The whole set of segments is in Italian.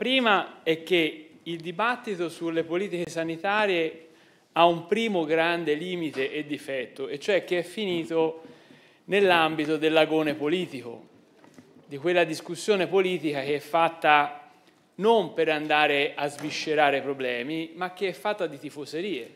prima è che il dibattito sulle politiche sanitarie ha un primo grande limite e difetto, e cioè che è finito nell'ambito dell'agone politico, di quella discussione politica che è fatta non per andare a sviscerare problemi, ma che è fatta di tifoserie.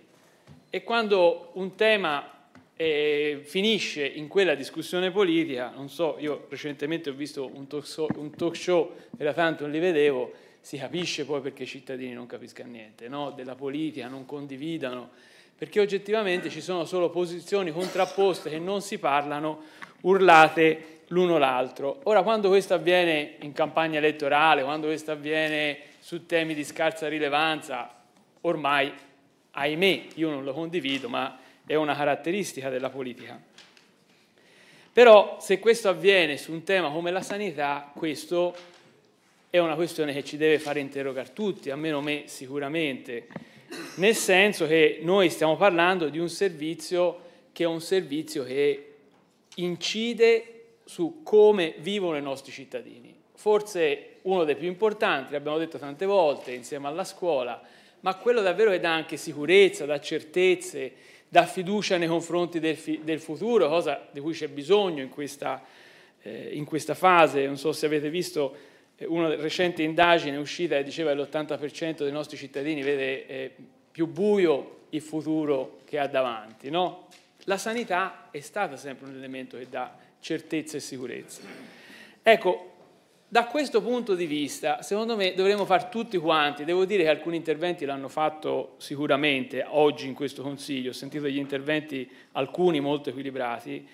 E quando un tema eh, finisce in quella discussione politica, non so, io recentemente ho visto un talk show, un talk show era tanto non li vedevo, si capisce poi perché i cittadini non capiscano niente, no? della politica, non condividano, perché oggettivamente ci sono solo posizioni contrapposte che non si parlano, urlate l'uno l'altro. Ora, quando questo avviene in campagna elettorale, quando questo avviene su temi di scarsa rilevanza, ormai, ahimè, io non lo condivido, ma è una caratteristica della politica. Però se questo avviene su un tema come la sanità, questo è una questione che ci deve fare interrogare tutti, almeno me sicuramente, nel senso che noi stiamo parlando di un servizio che è un servizio che incide su come vivono i nostri cittadini. Forse uno dei più importanti, l'abbiamo detto tante volte, insieme alla scuola, ma quello davvero che dà anche sicurezza, dà certezze, dà fiducia nei confronti del, del futuro, cosa di cui c'è bisogno in questa, eh, in questa fase. Non so se avete visto eh, una recente indagine uscita che diceva che l'80% dei nostri cittadini vede eh, più buio il futuro che ha davanti. No? La sanità è stata sempre un elemento che dà certezza e sicurezza. Ecco, da questo punto di vista, secondo me, dovremmo fare tutti quanti, devo dire che alcuni interventi l'hanno fatto sicuramente oggi in questo Consiglio, ho sentito gli interventi, alcuni molto equilibrati,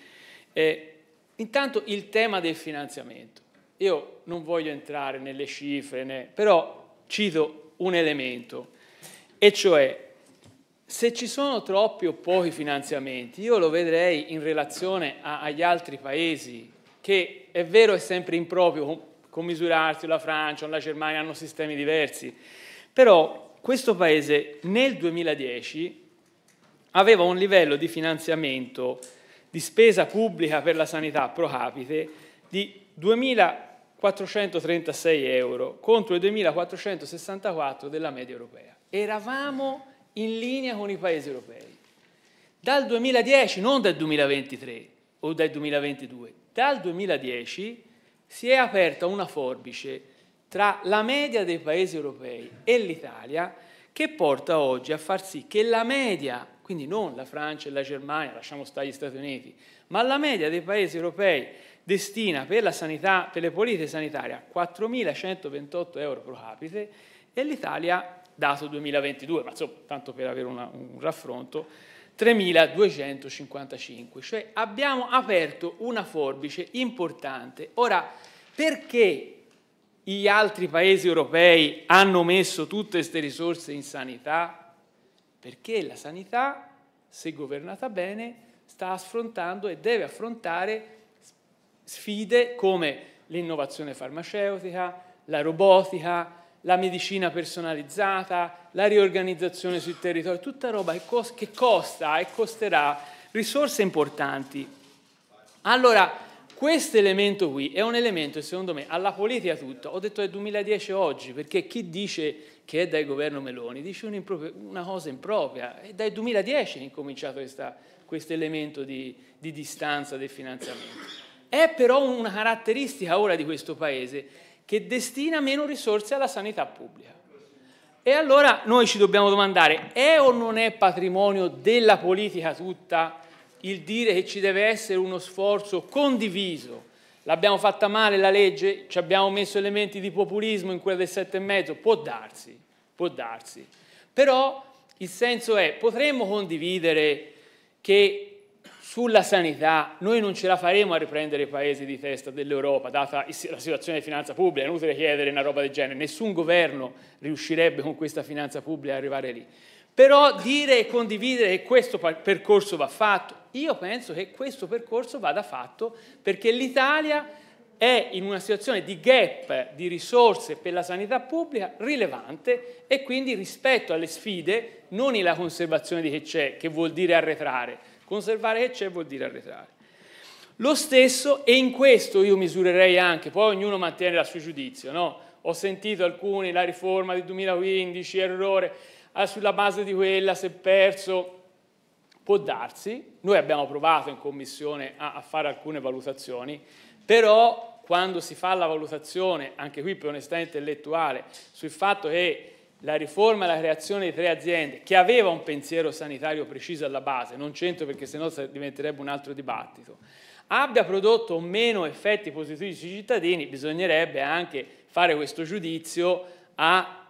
eh, intanto il tema del finanziamento. Io non voglio entrare nelle cifre, né, però cito un elemento, e cioè se ci sono troppi o pochi finanziamenti, io lo vedrei in relazione a, agli altri paesi, che è vero è sempre improprio commisurarsi, la Francia o la Germania hanno sistemi diversi, però questo paese nel 2010 aveva un livello di finanziamento di spesa pubblica per la sanità pro capite di 2000 436 euro contro i 2.464 della media europea. Eravamo in linea con i paesi europei. Dal 2010, non dal 2023 o dal 2022, dal 2010 si è aperta una forbice tra la media dei paesi europei e l'Italia che porta oggi a far sì che la media, quindi non la Francia e la Germania, lasciamo stare gli Stati Uniti, ma la media dei paesi europei destina per, la sanità, per le politiche sanitarie 4.128 euro pro capite e l'Italia, dato 2022, ma insomma, tanto per avere una, un raffronto, 3.255. Cioè abbiamo aperto una forbice importante. Ora, perché gli altri paesi europei hanno messo tutte queste risorse in sanità? Perché la sanità, se governata bene, sta affrontando e deve affrontare sfide come l'innovazione farmaceutica, la robotica, la medicina personalizzata, la riorganizzazione sul territorio, tutta roba che, costa e costerà risorse importanti. Allora, questo elemento qui è un elemento, secondo me, alla politica tutta, ho detto è 2010 oggi, perché chi dice che è dal governo Meloni dice una cosa impropria, è dal 2010 che è incominciato questo elemento di, di distanza del finanziamento. È però una caratteristica ora di questo Paese che destina meno risorse alla sanità pubblica. E allora noi ci dobbiamo domandare, è o non è patrimonio della politica tutta il dire che ci deve essere uno sforzo condiviso? L'abbiamo fatta male la legge? Ci abbiamo messo elementi di populismo in quella del sette e mezzo? Può darsi, può darsi. Però il senso è, potremmo condividere che sulla sanità noi non ce la faremo a riprendere i paesi di testa dell'Europa, data la situazione di finanza pubblica, è inutile chiedere una roba del genere, nessun governo riuscirebbe con questa finanza pubblica ad arrivare lì. Però dire e condividere che questo percorso va fatto, io penso che questo percorso vada fatto perché l'Italia è in una situazione di gap di risorse per la sanità pubblica rilevante e quindi rispetto alle sfide, non la conservazione di che c'è, che vuol dire arretrare, Conservare che c'è vuol dire arretrare. Lo stesso, e in questo io misurerei anche, poi ognuno mantiene il suo giudizio, no? Ho sentito alcuni, la riforma del 2015, errore, ah, sulla base di quella si è perso, può darsi, noi abbiamo provato in commissione a, a fare alcune valutazioni, però quando si fa la valutazione, anche qui per onestà intellettuale, sul fatto che la riforma e la creazione di tre aziende che aveva un pensiero sanitario preciso alla base, non c'entro perché sennò diventerebbe un altro dibattito, abbia prodotto o meno effetti positivi sui cittadini, bisognerebbe anche fare questo giudizio a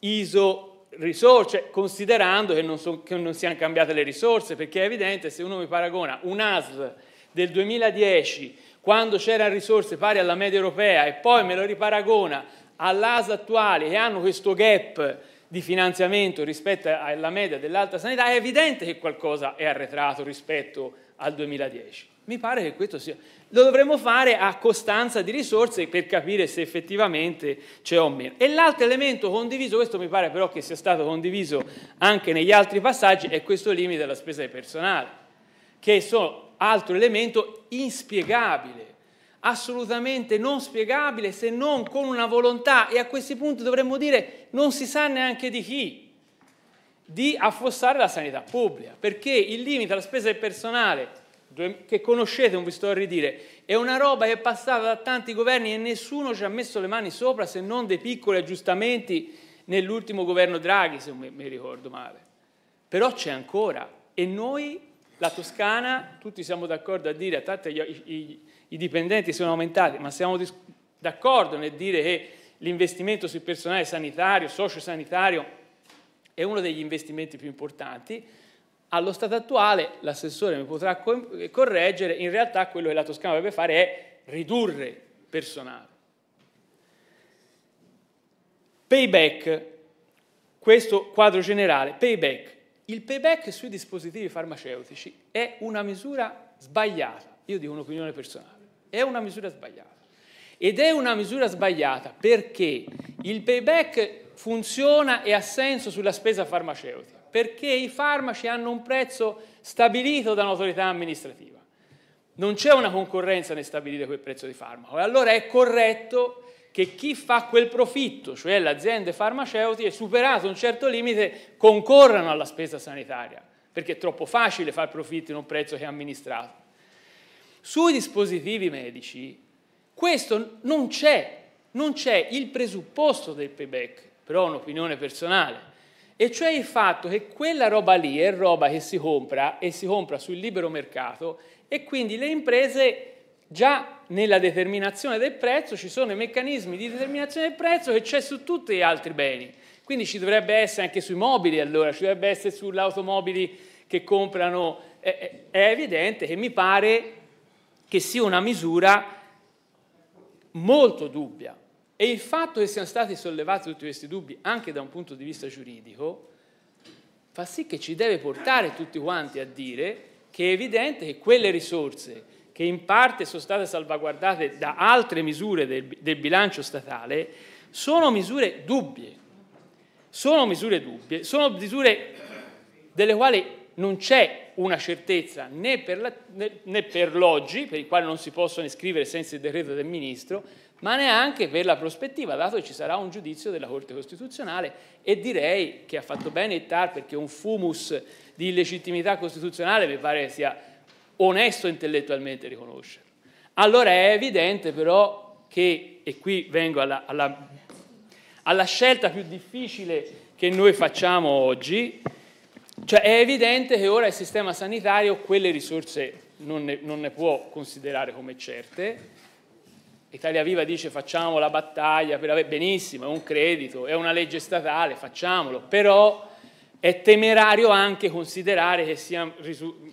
ISO risorse, cioè considerando che non, so, che non siano cambiate le risorse, perché è evidente se uno mi paragona un ASL del 2010 quando c'erano risorse pari alla media europea e poi me lo riparagona all'ASA attuale e hanno questo gap di finanziamento rispetto alla media dell'alta sanità, è evidente che qualcosa è arretrato rispetto al 2010. Mi pare che questo sia... Lo dovremmo fare a costanza di risorse per capire se effettivamente c'è o meno. E l'altro elemento condiviso, questo mi pare però che sia stato condiviso anche negli altri passaggi, è questo limite alla spesa di personale, che è altro elemento inspiegabile assolutamente non spiegabile se non con una volontà, e a questi punti dovremmo dire non si sa neanche di chi, di affossare la sanità pubblica, perché il limite alla spesa del personale, che conoscete, non vi sto a ridire, è una roba che è passata da tanti governi e nessuno ci ha messo le mani sopra se non dei piccoli aggiustamenti nell'ultimo governo Draghi, se mi ricordo male. Però c'è ancora e noi, la Toscana, tutti siamo d'accordo a dire, a tanti i, i i dipendenti sono aumentati, ma siamo d'accordo nel dire che l'investimento sul personale sanitario, sociosanitario, è uno degli investimenti più importanti. Allo stato attuale, l'assessore mi potrà correggere, in realtà quello che la Toscana dovrebbe fare è ridurre personale. Payback, questo quadro generale, payback. Il payback sui dispositivi farmaceutici è una misura sbagliata, io dico un'opinione personale. È una misura sbagliata. Ed è una misura sbagliata perché il payback funziona e ha senso sulla spesa farmaceutica, perché i farmaci hanno un prezzo stabilito da un'autorità amministrativa. Non c'è una concorrenza nel stabilire quel prezzo di farmaco. E allora è corretto che chi fa quel profitto, cioè le aziende farmaceutiche, superato un certo limite, concorrano alla spesa sanitaria, perché è troppo facile fare profitti in un prezzo che è amministrato. Sui dispositivi medici questo non c'è, non c'è il presupposto del payback, però è un'opinione personale, e cioè il fatto che quella roba lì è roba che si compra e si compra sul libero mercato e quindi le imprese già nella determinazione del prezzo ci sono i meccanismi di determinazione del prezzo che c'è su tutti gli altri beni. Quindi ci dovrebbe essere anche sui mobili, allora ci dovrebbe essere sulle automobili che comprano. È evidente che mi pare che sia una misura molto dubbia. E il fatto che siano stati sollevati tutti questi dubbi, anche da un punto di vista giuridico, fa sì che ci deve portare tutti quanti a dire che è evidente che quelle risorse che in parte sono state salvaguardate da altre misure del, del bilancio statale sono misure dubbie, sono misure dubbie, sono misure delle quali non c'è una certezza né per, la, né, per l'oggi, per il quale non si possono iscrivere senza il decreto del Ministro, ma neanche per la prospettiva, dato che ci sarà un giudizio della Corte Costituzionale e direi che ha fatto bene il TAR perché un fumus di illegittimità costituzionale mi pare sia onesto intellettualmente riconoscere. Allora è evidente però che, e qui vengo alla, alla, alla scelta più difficile che noi facciamo oggi, cioè è evidente che ora il sistema sanitario quelle risorse non ne, non ne può considerare come certe. Italia Viva dice facciamo la battaglia per avere benissimo, è un credito, è una legge statale, facciamolo, però è temerario anche considerare che siano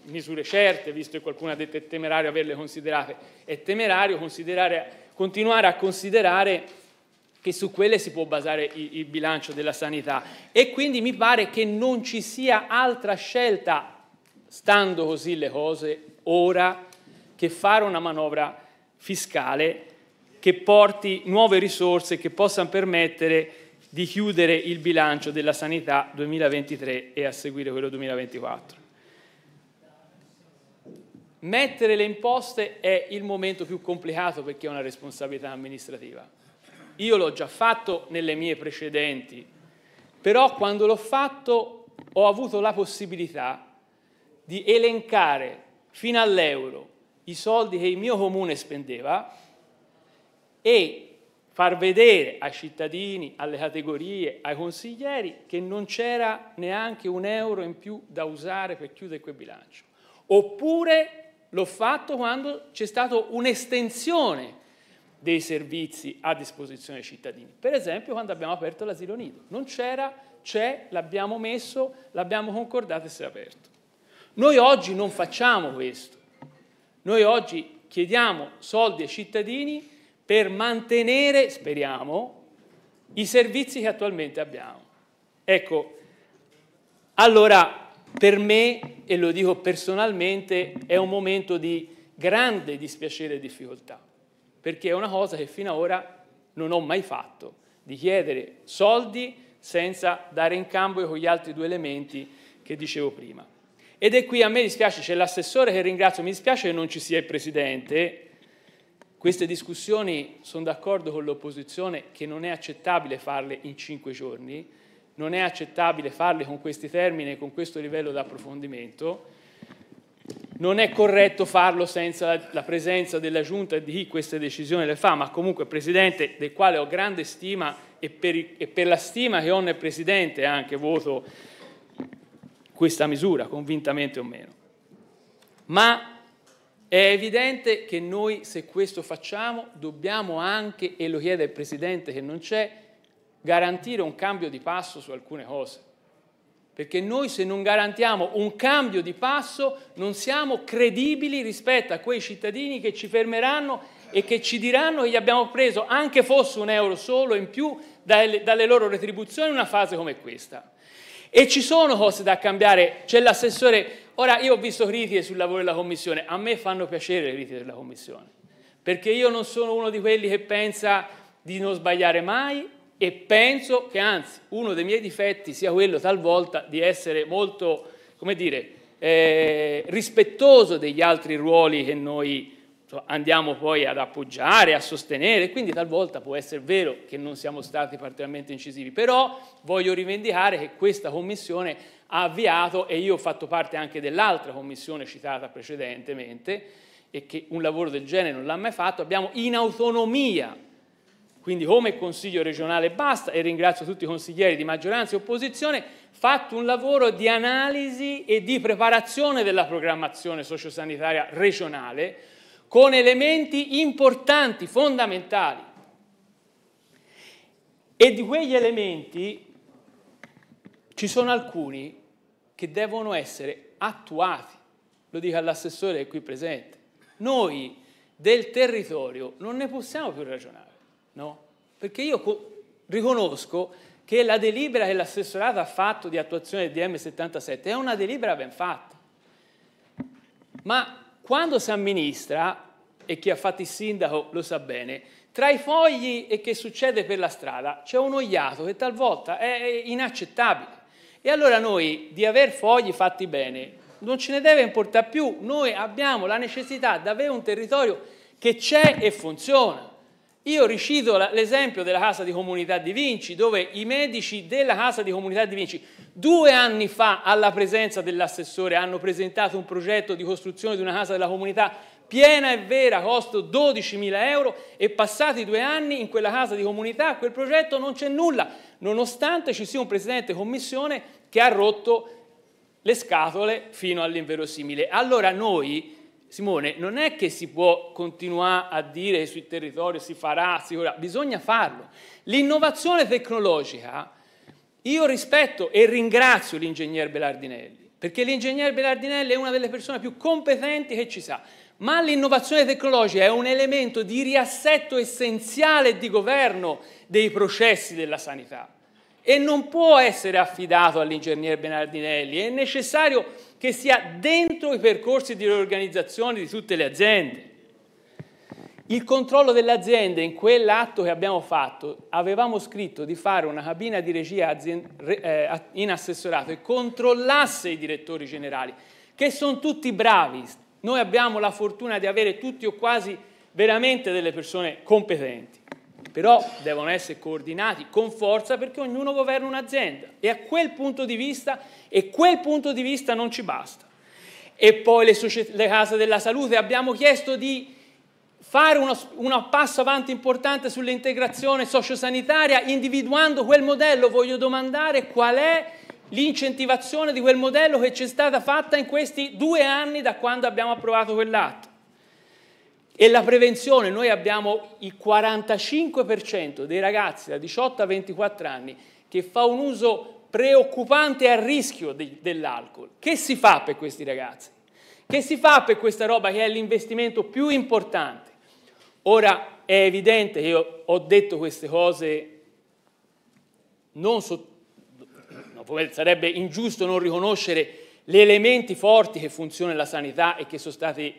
misure certe, visto che qualcuno ha detto è temerario averle considerate, è temerario continuare a considerare che su quelle si può basare il, bilancio della sanità e quindi mi pare che non ci sia altra scelta, stando così le cose, ora che fare una manovra fiscale che porti nuove risorse che possano permettere di chiudere il bilancio della sanità 2023 e a seguire quello 2024. Mettere le imposte è il momento più complicato perché è una responsabilità amministrativa io l'ho già fatto nelle mie precedenti, però quando l'ho fatto ho avuto la possibilità di elencare fino all'euro i soldi che il mio comune spendeva e far vedere ai cittadini, alle categorie, ai consiglieri che non c'era neanche un euro in più da usare per chiudere quel bilancio. Oppure l'ho fatto quando c'è stata un'estensione dei servizi a disposizione dei cittadini. Per esempio quando abbiamo aperto l'asilo nido, non c'era, c'è, l'abbiamo messo, l'abbiamo concordato e si è aperto. Noi oggi non facciamo questo, noi oggi chiediamo soldi ai cittadini per mantenere, speriamo, i servizi che attualmente abbiamo. Ecco, allora per me, e lo dico personalmente, è un momento di grande dispiacere e difficoltà perché è una cosa che fino ad ora non ho mai fatto, di chiedere soldi senza dare in cambio con gli altri due elementi che dicevo prima. Ed è qui a me dispiace, c'è l'assessore che ringrazio, mi dispiace che non ci sia il presidente. Queste discussioni sono d'accordo con l'opposizione che non è accettabile farle in cinque giorni, non è accettabile farle con questi termini, e con questo livello di approfondimento non è corretto farlo senza la presenza della Giunta e di chi queste decisioni le fa, ma comunque Presidente, del quale ho grande stima e per, e per la stima che ho nel Presidente anche voto questa misura, convintamente o meno. Ma è evidente che noi, se questo facciamo, dobbiamo anche, e lo chiede il Presidente che non c'è, garantire un cambio di passo su alcune cose perché noi se non garantiamo un cambio di passo non siamo credibili rispetto a quei cittadini che ci fermeranno e che ci diranno che gli abbiamo preso, anche fosse un euro solo in più, dalle loro retribuzioni in una fase come questa. E ci sono cose da cambiare, c'è l'assessore, ora io ho visto critiche sul lavoro della Commissione, a me fanno piacere le critiche della Commissione, perché io non sono uno di quelli che pensa di non sbagliare mai e penso che anzi uno dei miei difetti sia quello talvolta di essere molto, come dire, eh, rispettoso degli altri ruoli che noi andiamo poi ad appoggiare, a sostenere, quindi talvolta può essere vero che non siamo stati particolarmente incisivi, però voglio rivendicare che questa commissione ha avviato, e io ho fatto parte anche dell'altra commissione citata precedentemente, e che un lavoro del genere non l'ha mai fatto, abbiamo in autonomia quindi come Consiglio regionale basta, e ringrazio tutti i consiglieri di maggioranza e opposizione, fatto un lavoro di analisi e di preparazione della programmazione sociosanitaria regionale con elementi importanti, fondamentali. E di quegli elementi ci sono alcuni che devono essere attuati, lo dico all'assessore che è qui presente. Noi del territorio non ne possiamo più ragionare. No? Perché io riconosco che la delibera che l'assessorato ha fatto di attuazione del DM77 è una delibera ben fatta. Ma quando si amministra, e chi ha fatto il sindaco lo sa bene, tra i fogli e che succede per la strada c'è un oiato che talvolta è inaccettabile. E allora noi di aver fogli fatti bene non ce ne deve importare più, noi abbiamo la necessità di avere un territorio che c'è e funziona. Io ricito l'esempio della Casa di Comunità di Vinci, dove i medici della Casa di Comunità di Vinci due anni fa, alla presenza dell'assessore, hanno presentato un progetto di costruzione di una Casa della Comunità piena e vera, costo 12.000 euro e passati due anni in quella Casa di Comunità, quel progetto non c'è nulla, nonostante ci sia un Presidente Commissione che ha rotto le scatole fino all'inverosimile. Allora noi Simone, non è che si può continuare a dire sui territori si farà, si farà, bisogna farlo. L'innovazione tecnologica, io rispetto e ringrazio l'ingegner Belardinelli, perché l'ingegner Belardinelli è una delle persone più competenti che ci sa, ma l'innovazione tecnologica è un elemento di riassetto essenziale di governo dei processi della sanità e non può essere affidato all'ingegnere Bernardinelli, è necessario che sia dentro i percorsi di riorganizzazione di tutte le aziende. Il controllo delle aziende, in quell'atto che abbiamo fatto, avevamo scritto di fare una cabina di regia eh, in assessorato e controllasse i direttori generali, che sono tutti bravi. Noi abbiamo la fortuna di avere tutti o quasi veramente delle persone competenti però devono essere coordinati con forza perché ognuno governa un'azienda e a quel punto di vista e quel punto di vista non ci basta. E poi le, le case della salute, abbiamo chiesto di fare uno, uno passo avanti importante sull'integrazione sociosanitaria individuando quel modello, voglio domandare qual è l'incentivazione di quel modello che ci è stata fatta in questi due anni da quando abbiamo approvato quell'atto. E la prevenzione, noi abbiamo il 45% dei ragazzi da 18 a 24 anni che fa un uso preoccupante e a rischio dell'alcol. Che si fa per questi ragazzi? Che si fa per questa roba che è l'investimento più importante? Ora è evidente che io ho detto queste cose non so, no, sarebbe ingiusto non riconoscere gli elementi forti che funzionano la sanità e che sono stati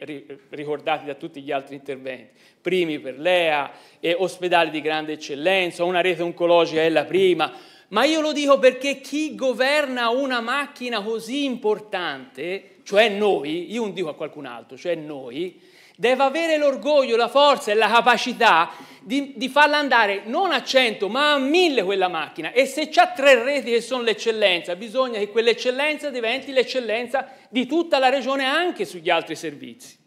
ricordati da tutti gli altri interventi, primi per l'EA, ospedali di grande eccellenza, una rete oncologica è la prima, ma io lo dico perché chi governa una macchina così importante, cioè noi, io non dico a qualcun altro, cioè noi, deve avere l'orgoglio, la forza e la capacità di, di, farla andare non a 100 ma a 1000 quella macchina e se c'ha tre reti che sono l'eccellenza bisogna che quell'eccellenza diventi l'eccellenza di tutta la regione anche sugli altri servizi.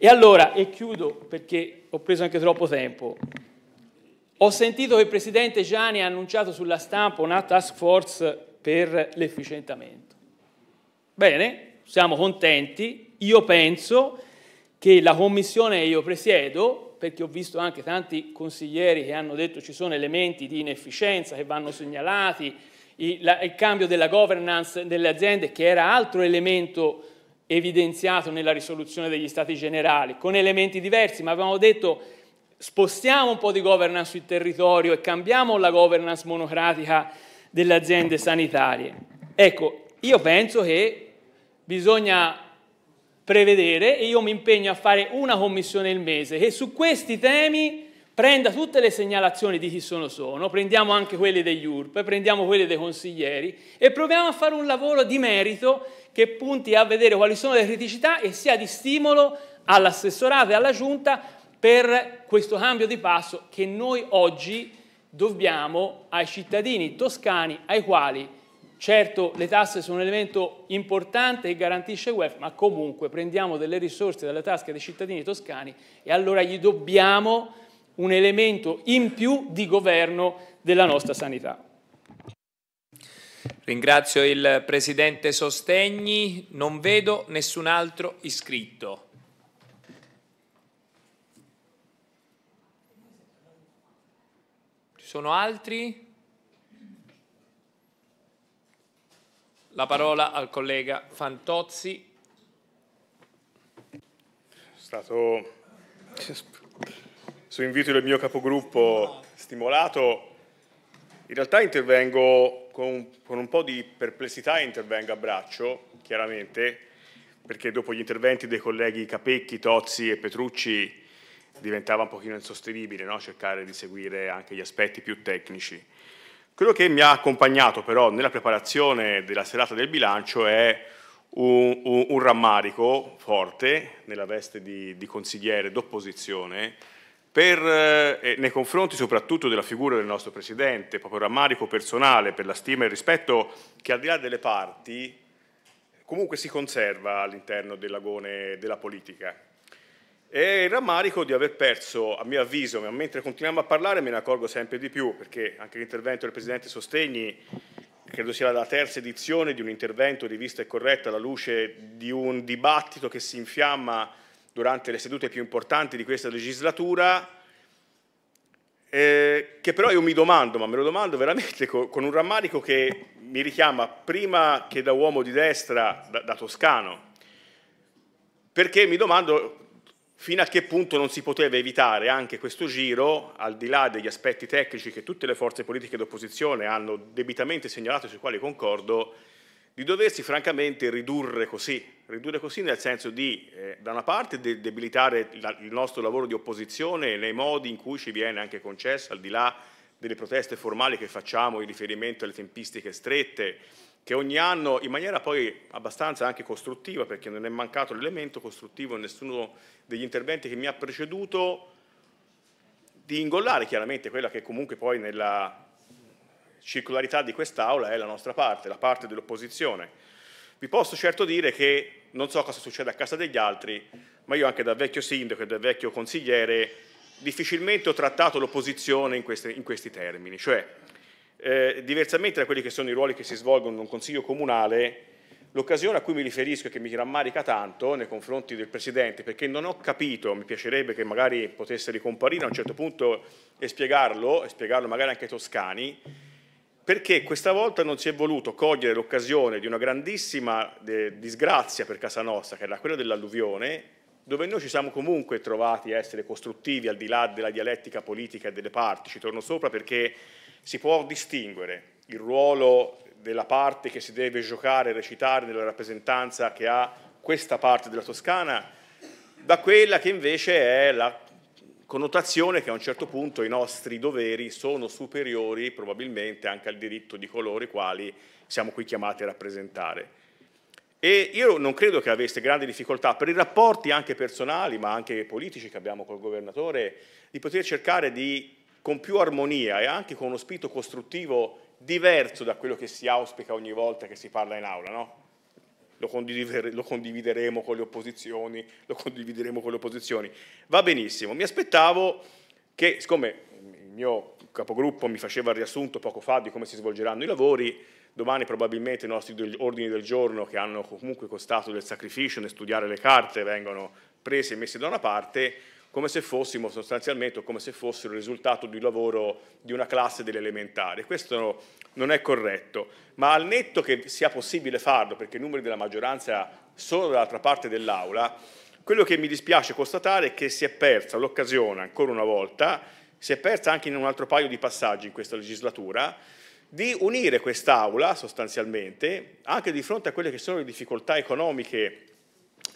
E allora, e chiudo perché ho preso anche troppo tempo, ho sentito che il Presidente Gianni ha annunciato sulla stampa una task force per l'efficientamento. Bene, siamo contenti, io penso che la commissione che io presiedo perché ho visto anche tanti consiglieri che hanno detto ci sono elementi di inefficienza che vanno segnalati, il, la, il cambio della governance delle aziende che era altro elemento evidenziato nella risoluzione degli stati generali, con elementi diversi, ma avevamo detto spostiamo un po' di governance sul territorio e cambiamo la governance monocratica delle aziende sanitarie. Ecco, io penso che bisogna prevedere e io mi impegno a fare una commissione al mese che su questi temi prenda tutte le segnalazioni di chi sono sono, prendiamo anche quelle degli URP, prendiamo quelle dei consiglieri e proviamo a fare un lavoro di merito che punti a vedere quali sono le criticità e sia di stimolo all'assessorato e alla giunta per questo cambio di passo che noi oggi dobbiamo ai cittadini toscani ai quali Certo le tasse sono un elemento importante che garantisce il WEF, ma comunque prendiamo delle risorse dalle tasche dei cittadini toscani e allora gli dobbiamo un elemento in più di governo della nostra sanità. Ringrazio il Presidente Sostegni, non vedo nessun altro iscritto. Ci sono altri? la parola al collega Fantozzi. È stato su invito del mio capogruppo stimolato. In realtà intervengo con, con un po' di perplessità intervengo a braccio, chiaramente, perché dopo gli interventi dei colleghi Capecchi, Tozzi e Petrucci diventava un pochino insostenibile no? cercare di seguire anche gli aspetti più tecnici. Quello che mi ha accompagnato però nella preparazione della serata del bilancio è un, un, un rammarico forte nella veste di, di consigliere d'opposizione per, eh, nei confronti soprattutto della figura del nostro Presidente, proprio rammarico personale per la stima e il rispetto che al di là delle parti comunque si conserva all'interno dell'agone della politica. E il rammarico di aver perso, a mio avviso, ma mentre continuiamo a parlare me ne accorgo sempre di più, perché anche l'intervento del Presidente Sostegni credo sia la terza edizione di un intervento di e corretta alla luce di un dibattito che si infiamma durante le sedute più importanti di questa legislatura, eh, che però io mi domando, ma me lo domando veramente co con un rammarico che mi richiama prima che da uomo di destra, da, da toscano, perché mi domando fino a che punto non si poteva evitare anche questo giro, al di là degli aspetti tecnici che tutte le forze politiche d'opposizione hanno debitamente segnalato e sui quali concordo, di doversi francamente ridurre così, ridurre così nel senso di, eh, da una parte, de debilitare la, il nostro lavoro di opposizione nei modi in cui ci viene anche concesso, al di là delle proteste formali che facciamo in riferimento alle tempistiche strette che ogni anno, in maniera poi abbastanza anche costruttiva, perché non è mancato l'elemento costruttivo in nessuno degli interventi che mi ha preceduto, di ingollare chiaramente quella che comunque poi nella circolarità di quest'Aula è la nostra parte, la parte dell'opposizione. Vi posso certo dire che non so cosa succede a casa degli altri, ma io anche da vecchio sindaco e da vecchio consigliere difficilmente ho trattato l'opposizione in, in, questi termini. Cioè, eh, diversamente da quelli che sono i ruoli che si svolgono in un consiglio comunale, l'occasione a cui mi riferisco e che mi rammarica tanto nei confronti del Presidente, perché non ho capito, mi piacerebbe che magari potesse ricomparire a un certo punto e spiegarlo, e spiegarlo magari anche ai toscani, perché questa volta non si è voluto cogliere l'occasione di una grandissima disgrazia per casa nostra, che era quella dell'alluvione, dove noi ci siamo comunque trovati a essere costruttivi al di là della dialettica politica e delle parti. Ci torno sopra perché si può distinguere il ruolo della parte che si deve giocare e recitare nella rappresentanza che ha questa parte della Toscana da quella che invece è la connotazione che a un certo punto i nostri doveri sono superiori probabilmente anche al diritto di coloro i quali siamo qui chiamati a rappresentare. E io non credo che aveste grandi difficoltà per i rapporti anche personali ma anche politici che abbiamo col governatore di poter cercare di con più armonia e anche con uno spirito costruttivo diverso da quello che si auspica ogni volta che si parla in aula, no? Lo, condividere, lo, condivideremo con le opposizioni, lo condivideremo con le opposizioni. Va benissimo. Mi aspettavo che, siccome il mio capogruppo mi faceva il riassunto poco fa di come si svolgeranno i lavori, domani probabilmente i nostri ordini del giorno, che hanno comunque costato del sacrificio nel studiare le carte, vengono presi e messi da una parte, come se fossimo sostanzialmente come se fossero il risultato di lavoro di una classe dell'elementare. Questo non è corretto, ma al netto che sia possibile farlo, perché i numeri della maggioranza sono dall'altra parte dell'Aula, quello che mi dispiace constatare è che si è persa l'occasione, ancora una volta, si è persa anche in un altro paio di passaggi in questa legislatura, di unire quest'Aula sostanzialmente anche di fronte a quelle che sono le difficoltà economiche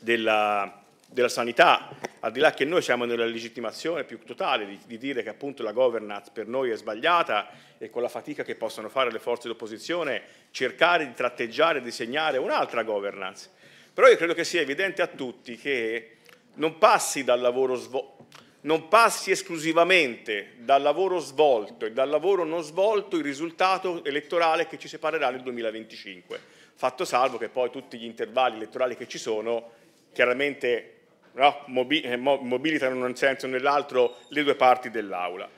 della, della sanità, al di là che noi siamo nella legittimazione più totale di, di, dire che appunto la governance per noi è sbagliata e con la fatica che possono fare le forze d'opposizione cercare di tratteggiare, e disegnare un'altra governance. Però io credo che sia evidente a tutti che non passi, non passi esclusivamente dal lavoro svolto e dal lavoro non svolto il risultato elettorale che ci separerà nel 2025, fatto salvo che poi tutti gli intervalli elettorali che ci sono chiaramente no? Eh, mobilitano in un senso o nell'altro le due parti dell'aula.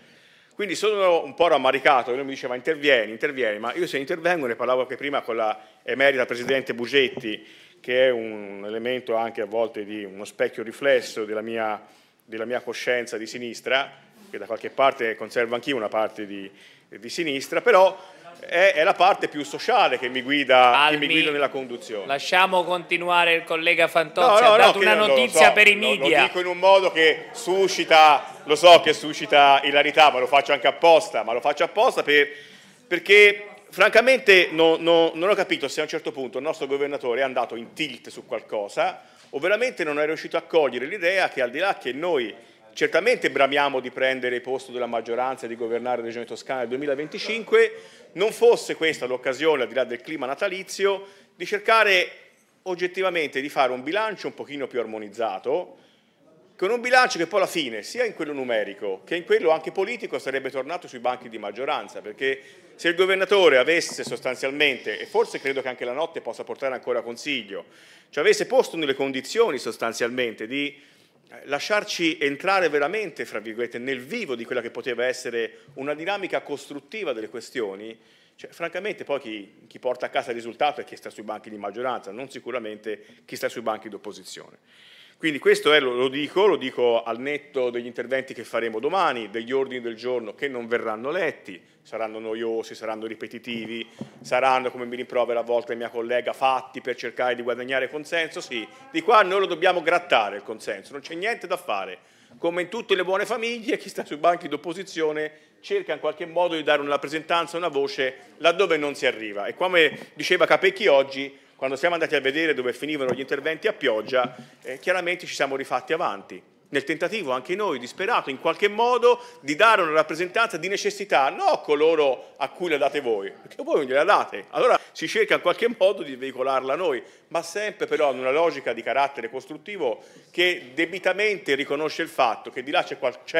Quindi sono un po' rammaricato, lui mi diceva intervieni, intervieni, ma io se intervengo, ne parlavo anche prima con la emerita Presidente Bugetti, che è un elemento anche a volte di uno specchio riflesso della mia, della mia coscienza di sinistra, che da qualche parte conservo anch'io una parte di, di sinistra, però è, la parte più sociale che mi, guida, che mi guida nella conduzione. Lasciamo continuare il collega Fantozzi, no, no, ha dato no, una notizia so, per i media. Lo, dico in un modo che suscita, lo so che suscita ilarità, ma lo faccio anche apposta, ma lo faccio apposta per, perché francamente no, no, non ho capito se a un certo punto il nostro governatore è andato in tilt su qualcosa o veramente non è riuscito a cogliere l'idea che al di là che noi certamente bramiamo di prendere il posto della maggioranza e di governare la Regione Toscana nel 2025, non fosse questa l'occasione, al di là del clima natalizio, di cercare oggettivamente di fare un bilancio un pochino più armonizzato, con un bilancio che poi alla fine, sia in quello numerico che in quello anche politico, sarebbe tornato sui banchi di maggioranza, perché se il governatore avesse sostanzialmente, e forse credo che anche la notte possa portare ancora consiglio, ci avesse posto nelle condizioni sostanzialmente di lasciarci entrare veramente, fra virgolette, nel vivo di quella che poteva essere una dinamica costruttiva delle questioni, cioè, francamente poi chi, chi, porta a casa il risultato è chi sta sui banchi di maggioranza, non sicuramente chi sta sui banchi d'opposizione. opposizione. Quindi questo è, lo dico, lo dico al netto degli interventi che faremo domani, degli ordini del giorno che non verranno letti, saranno noiosi, saranno ripetitivi, saranno, come mi rimprovera a volte mia collega, fatti per cercare di guadagnare consenso, sì, di qua noi lo dobbiamo grattare il consenso, non c'è niente da fare. Come in tutte le buone famiglie, chi sta sui banchi d'opposizione cerca in qualche modo di dare una rappresentanza, una voce laddove non si arriva. E come diceva Capecchi oggi, quando siamo andati a vedere dove finivano gli interventi a pioggia, eh, chiaramente ci siamo rifatti avanti, nel tentativo anche noi, disperato, in qualche modo di dare una rappresentanza di necessità, non a coloro a cui la date voi, perché voi non gliela date. Allora si cerca in qualche modo di veicolarla a noi, ma sempre però in una logica di carattere costruttivo che debitamente riconosce il fatto che di là c'è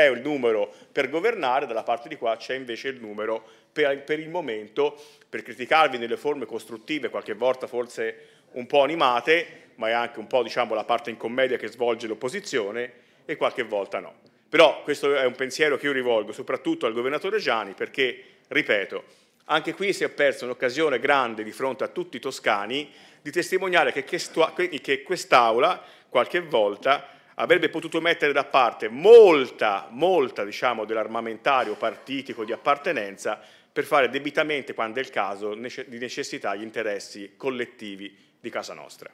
il numero per governare, dalla parte di qua c'è invece il numero per, per il momento, per criticarvi nelle forme costruttive, qualche volta forse un po' animate, ma è anche un po' diciamo, la parte in commedia che svolge l'opposizione, e qualche volta no. Però questo è un pensiero che io rivolgo soprattutto al governatore Gianni perché, ripeto, anche qui si è persa un'occasione grande di fronte a tutti i toscani di testimoniare che quest'Aula qualche volta avrebbe potuto mettere da parte molta, molta diciamo, dell'armamentario partitico di appartenenza per fare debitamente, quando è il caso, di necessità gli interessi collettivi di casa nostra.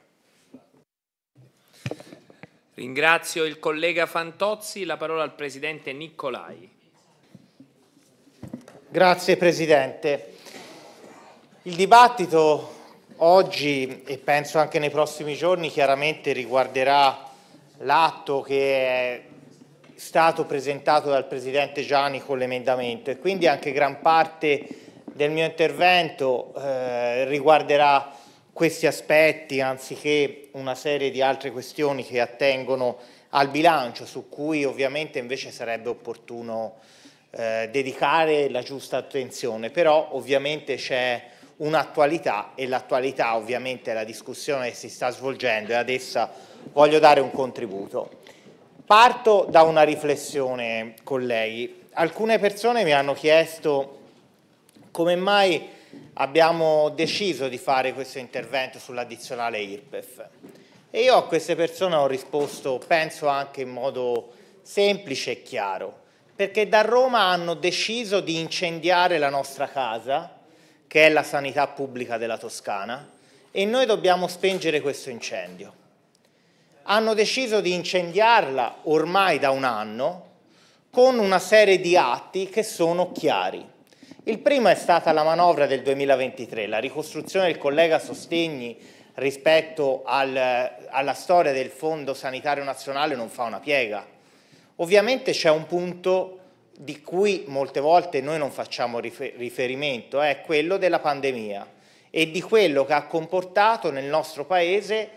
Ringrazio il collega Fantozzi, la parola al Presidente Niccolai. Grazie Presidente. Il dibattito oggi e penso anche nei prossimi giorni chiaramente riguarderà l'atto che è stato presentato dal Presidente Gianni con l'emendamento e quindi anche gran parte del mio intervento eh, riguarderà questi aspetti anziché una serie di altre questioni che attengono al bilancio su cui ovviamente invece sarebbe opportuno eh, dedicare la giusta attenzione, però ovviamente c'è un'attualità e l'attualità ovviamente è la discussione che si sta svolgendo e ad essa voglio dare un contributo. Parto da una riflessione con lei. Alcune persone mi hanno chiesto come mai abbiamo deciso di fare questo intervento sull'addizionale IRPEF. E io a queste persone ho risposto, penso anche in modo semplice e chiaro, perché da Roma hanno deciso di incendiare la nostra casa, che è la sanità pubblica della Toscana, e noi dobbiamo spengere questo incendio hanno deciso di incendiarla ormai da un anno con una serie di atti che sono chiari. Il primo è stata la manovra del 2023, la ricostruzione del collega Sostegni rispetto al, alla storia del Fondo Sanitario Nazionale non fa una piega. Ovviamente c'è un punto di cui molte volte noi non facciamo riferimento, è quello della pandemia e di quello che ha comportato nel nostro Paese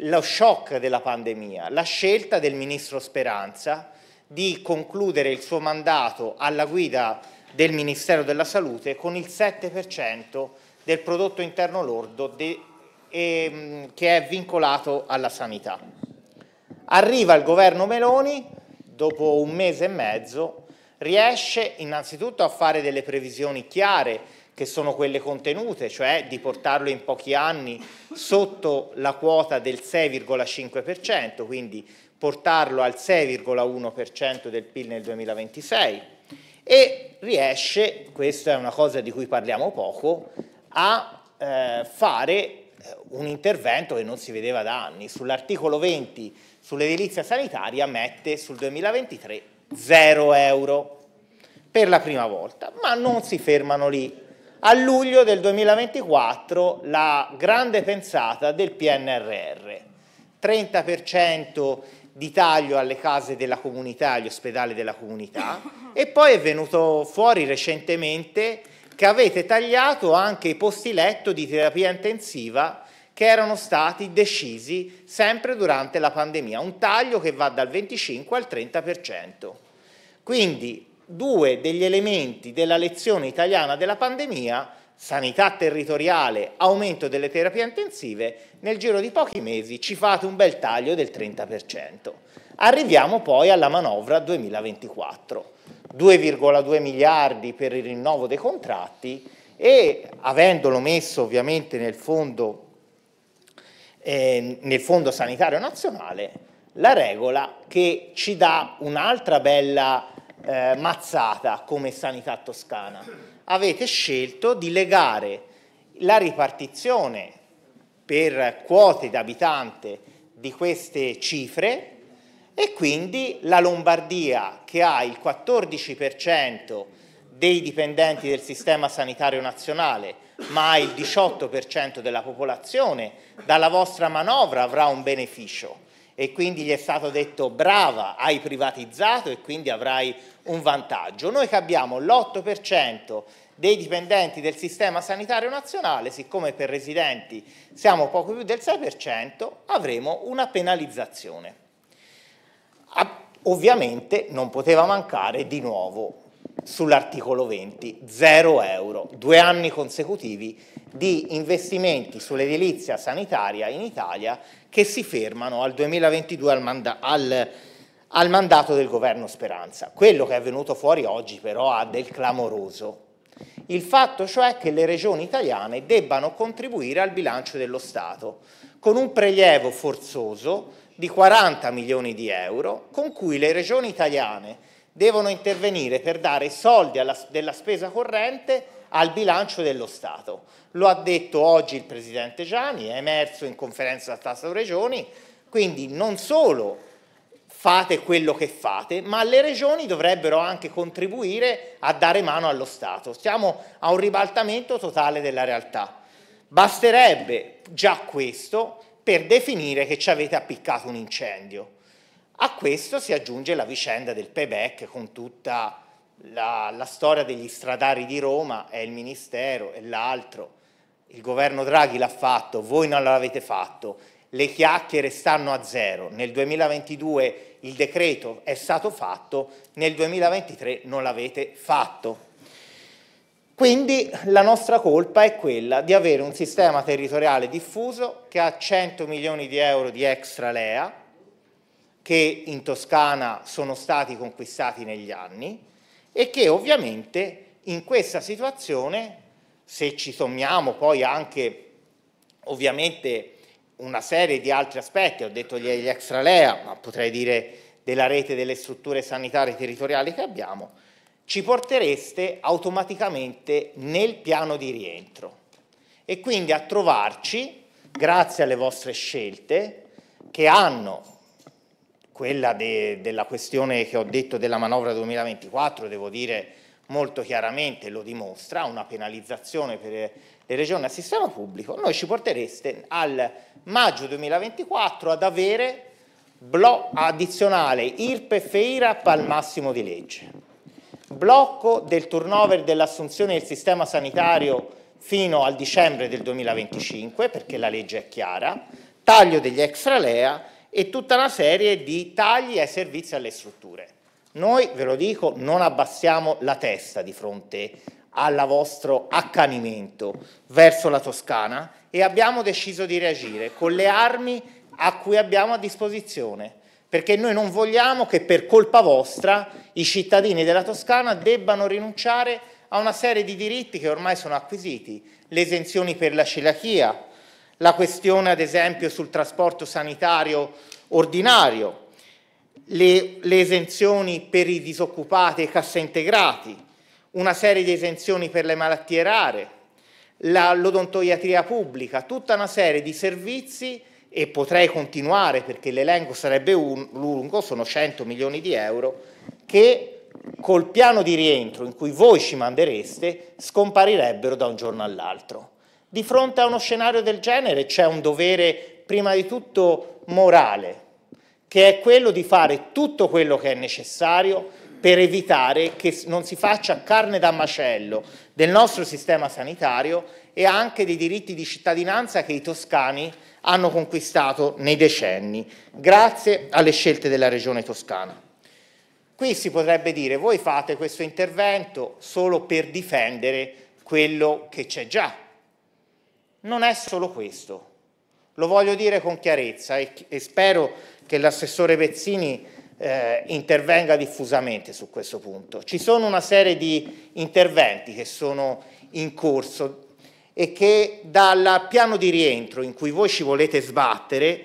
lo shock della pandemia, la scelta del ministro Speranza di concludere il suo mandato alla guida del Ministero della Salute con il 7% del prodotto interno lordo de, e, mm, che è vincolato alla sanità. Arriva il governo Meloni, dopo un mese e mezzo, riesce innanzitutto a fare delle previsioni chiare che sono quelle contenute, cioè di portarlo in pochi anni sotto la quota del 6,5%, quindi portarlo al 6,1% del PIL nel 2026 e riesce, questa è una cosa di cui parliamo poco, a eh, fare eh, un intervento che non si vedeva da anni. Sull'articolo 20 sull'edilizia sanitaria mette sul 2023 0 euro per la prima volta, ma non si fermano lì a luglio del 2024 la grande pensata del PNRR, 30% di taglio alle case della comunità, agli ospedali della comunità e poi è venuto fuori recentemente che avete tagliato anche i posti letto di terapia intensiva che erano stati decisi sempre durante la pandemia, un taglio che va dal 25 al 30%. Quindi due degli elementi della lezione italiana della pandemia, sanità territoriale, aumento delle terapie intensive, nel giro di pochi mesi ci fate un bel taglio del 30%. Arriviamo poi alla manovra 2024, 2,2 miliardi per il rinnovo dei contratti e avendolo messo ovviamente nel fondo, eh, nel fondo sanitario nazionale, la regola che ci dà un'altra bella eh, mazzata come sanità toscana, avete scelto di legare la ripartizione per quote d'abitante di queste cifre e quindi la Lombardia che ha il 14% dei dipendenti del sistema sanitario nazionale ma ha il 18% della popolazione, dalla vostra manovra avrà un beneficio e quindi gli è stato detto brava, hai privatizzato e quindi avrai un vantaggio. Noi che abbiamo l'8% dei dipendenti del sistema sanitario nazionale, siccome per residenti siamo poco più del 6%, avremo una penalizzazione. Ovviamente non poteva mancare di nuovo sull'articolo 20, 0 euro, due anni consecutivi di investimenti sull'edilizia sanitaria in Italia che si fermano al 2022 al, manda al, al mandato del governo Speranza. Quello che è venuto fuori oggi però ha del clamoroso. Il fatto cioè che le regioni italiane debbano contribuire al bilancio dello Stato con un prelievo forzoso di 40 milioni di euro con cui le regioni italiane devono intervenire per dare soldi alla, della spesa corrente al bilancio dello Stato. Lo ha detto oggi il Presidente Gianni, è emerso in conferenza a Tasso Regioni, quindi non solo fate quello che fate, ma le regioni dovrebbero anche contribuire a dare mano allo Stato. Siamo a un ribaltamento totale della realtà. Basterebbe già questo per definire che ci avete appiccato un incendio. A questo si aggiunge la vicenda del payback con tutta la, la storia degli stradari di Roma, è il Ministero, e l'altro, il governo Draghi l'ha fatto, voi non l'avete fatto, le chiacchiere stanno a zero, nel 2022 il decreto è stato fatto, nel 2023 non l'avete fatto. Quindi la nostra colpa è quella di avere un sistema territoriale diffuso che ha 100 milioni di euro di extra LEA, che in Toscana sono stati conquistati negli anni e che ovviamente in questa situazione, se ci sommiamo poi anche ovviamente una serie di altri aspetti, ho detto degli extralea, ma potrei dire della rete delle strutture sanitarie territoriali che abbiamo, ci portereste automaticamente nel piano di rientro e quindi a trovarci, grazie alle vostre scelte, che hanno quella de, della questione che ho detto della manovra 2024, devo dire molto chiaramente, lo dimostra, una penalizzazione per le regioni al sistema pubblico, noi ci portereste al maggio 2024 ad avere blocco addizionale IRPEF e IRAP al massimo di legge, blocco del turnover dell'assunzione del sistema sanitario fino al dicembre del 2025, perché la legge è chiara, taglio degli extralea e tutta una serie di tagli ai servizi e alle strutture. Noi, ve lo dico, non abbassiamo la testa di fronte al vostro accanimento verso la Toscana e abbiamo deciso di reagire con le armi a cui abbiamo a disposizione, perché noi non vogliamo che per colpa vostra i cittadini della Toscana debbano rinunciare a una serie di diritti che ormai sono acquisiti, le esenzioni per la celiachia, la questione ad esempio sul trasporto sanitario ordinario, le, le esenzioni per i disoccupati e cassa integrati, una serie di esenzioni per le malattie rare, l'odontoiatria pubblica, tutta una serie di servizi e potrei continuare perché l'elenco sarebbe un, lungo, sono 100 milioni di euro, che col piano di rientro in cui voi ci mandereste scomparirebbero da un giorno all'altro. Di fronte a uno scenario del genere c'è un dovere prima di tutto morale, che è quello di fare tutto quello che è necessario per evitare che non si faccia carne da macello del nostro sistema sanitario e anche dei diritti di cittadinanza che i toscani hanno conquistato nei decenni, grazie alle scelte della regione toscana. Qui si potrebbe dire voi fate questo intervento solo per difendere quello che c'è già, non è solo questo. Lo voglio dire con chiarezza e, e spero che l'assessore Pezzini eh, intervenga diffusamente su questo punto. Ci sono una serie di interventi che sono in corso e che dal piano di rientro in cui voi ci volete sbattere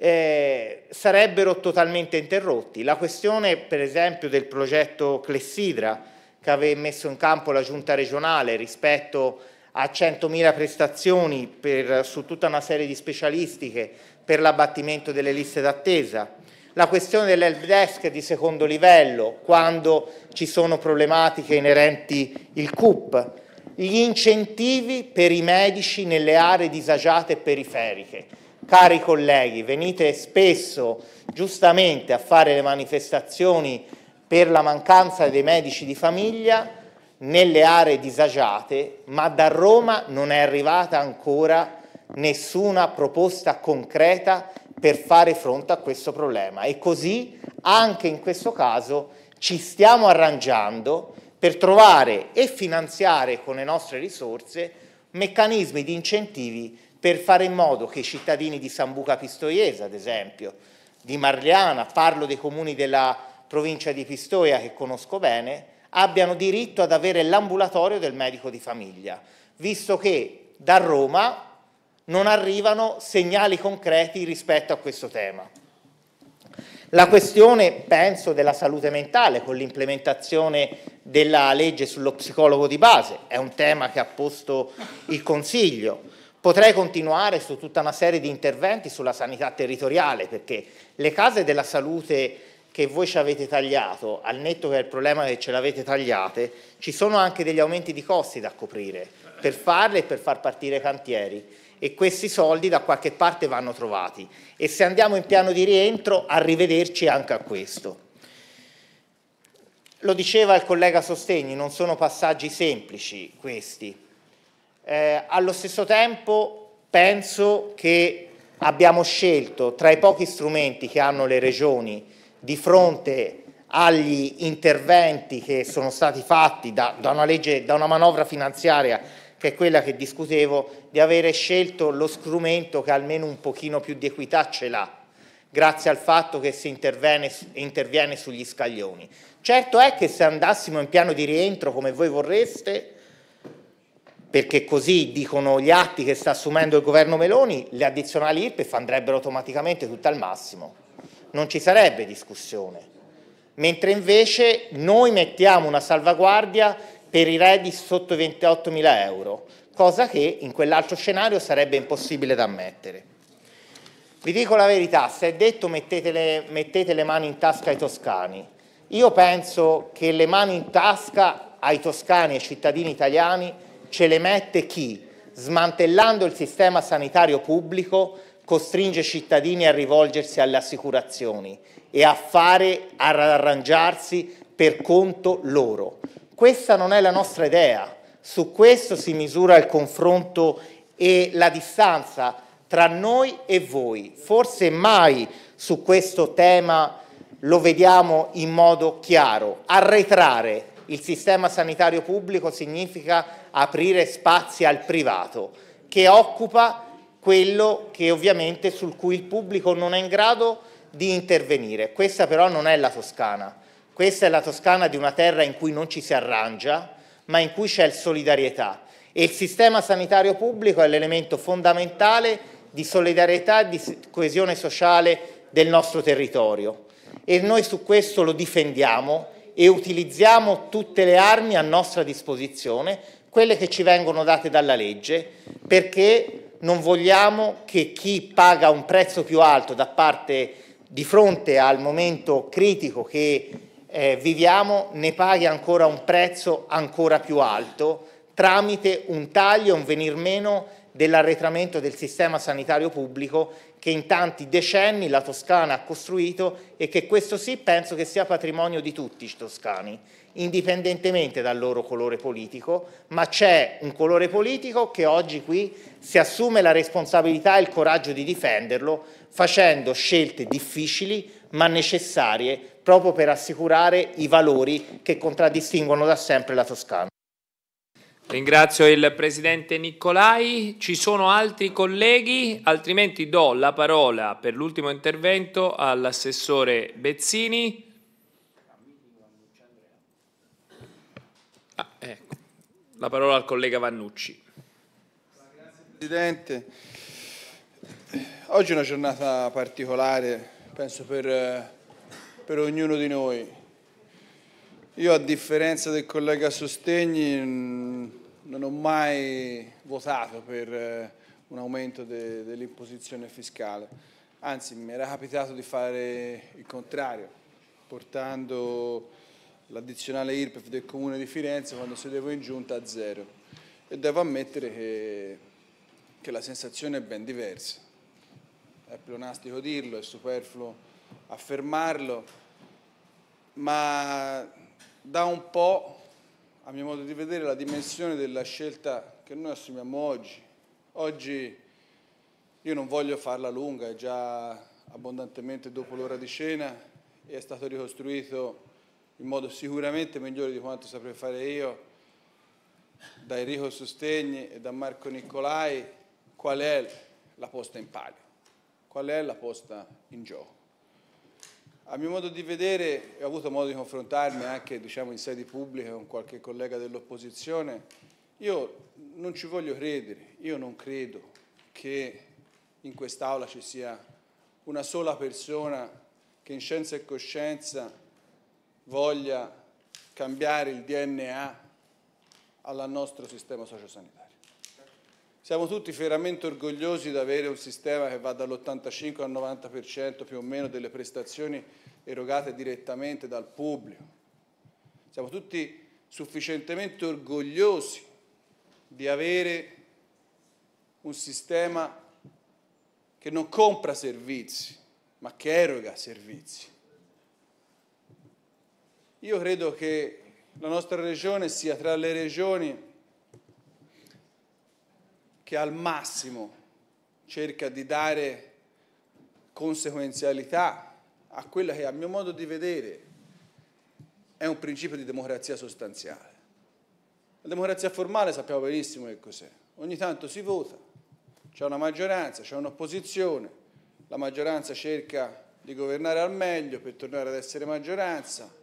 eh, sarebbero totalmente interrotti. La questione per esempio del progetto Clessidra che aveva messo in campo la giunta regionale rispetto a a 100.000 prestazioni per, su tutta una serie di specialistiche per l'abbattimento delle liste d'attesa, la questione dell'help desk di secondo livello, quando ci sono problematiche inerenti il CUP, gli incentivi per i medici nelle aree disagiate e periferiche. Cari colleghi, venite spesso giustamente a fare le manifestazioni per la mancanza dei medici di famiglia, nelle aree disagiate, ma da Roma non è arrivata ancora nessuna proposta concreta per fare fronte a questo problema. E così anche in questo caso ci stiamo arrangiando per trovare e finanziare con le nostre risorse meccanismi di incentivi per fare in modo che i cittadini di Sambuca Pistoiese, ad esempio, di Marliana, parlo dei comuni della provincia di Pistoia che conosco bene, abbiano diritto ad avere l'ambulatorio del medico di famiglia, visto che da Roma non arrivano segnali concreti rispetto a questo tema. La questione, penso, della salute mentale con l'implementazione della legge sullo psicologo di base è un tema che ha posto il Consiglio. Potrei continuare su tutta una serie di interventi sulla sanità territoriale perché le case della salute che voi ci avete tagliato, al netto che è il problema che ce l'avete tagliate, ci sono anche degli aumenti di costi da coprire per farle e per far partire i cantieri e questi soldi da qualche parte vanno trovati e se andiamo in piano di rientro arrivederci anche a questo. Lo diceva il collega Sostegni, non sono passaggi semplici questi. Eh, allo stesso tempo penso che abbiamo scelto tra i pochi strumenti che hanno le regioni di fronte agli interventi che sono stati fatti da, da, una legge, da una manovra finanziaria che è quella che discutevo, di avere scelto lo strumento che almeno un pochino più di equità ce l'ha, grazie al fatto che si interviene, interviene sugli scaglioni. Certo è che se andassimo in piano di rientro come voi vorreste, perché così dicono gli atti che sta assumendo il governo Meloni, le addizionali IRPEF andrebbero automaticamente tutte al massimo non ci sarebbe discussione. Mentre invece noi mettiamo una salvaguardia per i redditi sotto i 28 mila euro, cosa che in quell'altro scenario sarebbe impossibile da ammettere. Vi dico la verità, se è detto mettete le, mettete le mani in tasca ai toscani, io penso che le mani in tasca ai toscani e ai cittadini italiani ce le mette chi, smantellando il sistema sanitario pubblico, costringe i cittadini a rivolgersi alle assicurazioni e a fare, ad arrangiarsi per conto loro. Questa non è la nostra idea, su questo si misura il confronto e la distanza tra noi e voi. Forse mai su questo tema lo vediamo in modo chiaro. Arretrare il sistema sanitario pubblico significa aprire spazi al privato che occupa quello che ovviamente sul cui il pubblico non è in grado di intervenire. Questa però non è la Toscana, questa è la Toscana di una terra in cui non ci si arrangia, ma in cui c'è solidarietà e il sistema sanitario pubblico è l'elemento fondamentale di solidarietà e di coesione sociale del nostro territorio e noi su questo lo difendiamo e utilizziamo tutte le armi a nostra disposizione, quelle che ci vengono date dalla legge, perché non vogliamo che chi paga un prezzo più alto da parte di fronte al momento critico che eh, viviamo ne paghi ancora un prezzo ancora più alto tramite un taglio, un venir meno dell'arretramento del sistema sanitario pubblico che in tanti decenni la Toscana ha costruito e che questo sì penso che sia patrimonio di tutti i toscani indipendentemente dal loro colore politico, ma c'è un colore politico che oggi qui si assume la responsabilità e il coraggio di difenderlo, facendo scelte difficili ma necessarie proprio per assicurare i valori che contraddistinguono da sempre la Toscana. Ringrazio il Presidente Nicolai, ci sono altri colleghi, altrimenti do la parola per l'ultimo intervento all'Assessore Bezzini. La parola al collega Vannucci. Grazie Presidente. Oggi è una giornata particolare, penso per, per ognuno di noi. Io a differenza del collega Sostegni non ho mai votato per eh, un aumento de, dell'imposizione fiscale, anzi mi era capitato di fare il contrario, portando l'addizionale IRPEF del Comune di Firenze quando sedevo in giunta a zero e devo ammettere che, che la sensazione è ben diversa. È pleonastico dirlo, è superfluo affermarlo, ma dà un po', a mio modo di vedere, la dimensione della scelta che noi assumiamo oggi. Oggi io non voglio farla lunga, è già abbondantemente dopo l'ora di cena e è stato ricostruito in modo sicuramente migliore di quanto saprei fare io, da Enrico Sostegni e da Marco Nicolai, qual è la posta in palio, qual è la posta in gioco. A mio modo di vedere, ho avuto modo di confrontarmi anche diciamo, in sedi pubbliche con qualche collega dell'opposizione, io non ci voglio credere, io non credo che in quest'Aula ci sia una sola persona che in scienza e coscienza voglia cambiare il DNA al nostro sistema sociosanitario. Siamo tutti fieramente orgogliosi di avere un sistema che va dall'85 al 90% più o meno delle prestazioni erogate direttamente dal pubblico. Siamo tutti sufficientemente orgogliosi di avere un sistema che non compra servizi, ma che eroga servizi io credo che la nostra regione sia tra le regioni che al massimo cerca di dare conseguenzialità a quella che a mio modo di vedere è un principio di democrazia sostanziale. La democrazia formale sappiamo benissimo che cos'è. Ogni tanto si vota, c'è una maggioranza, c'è un'opposizione, la maggioranza cerca di governare al meglio per tornare ad essere maggioranza,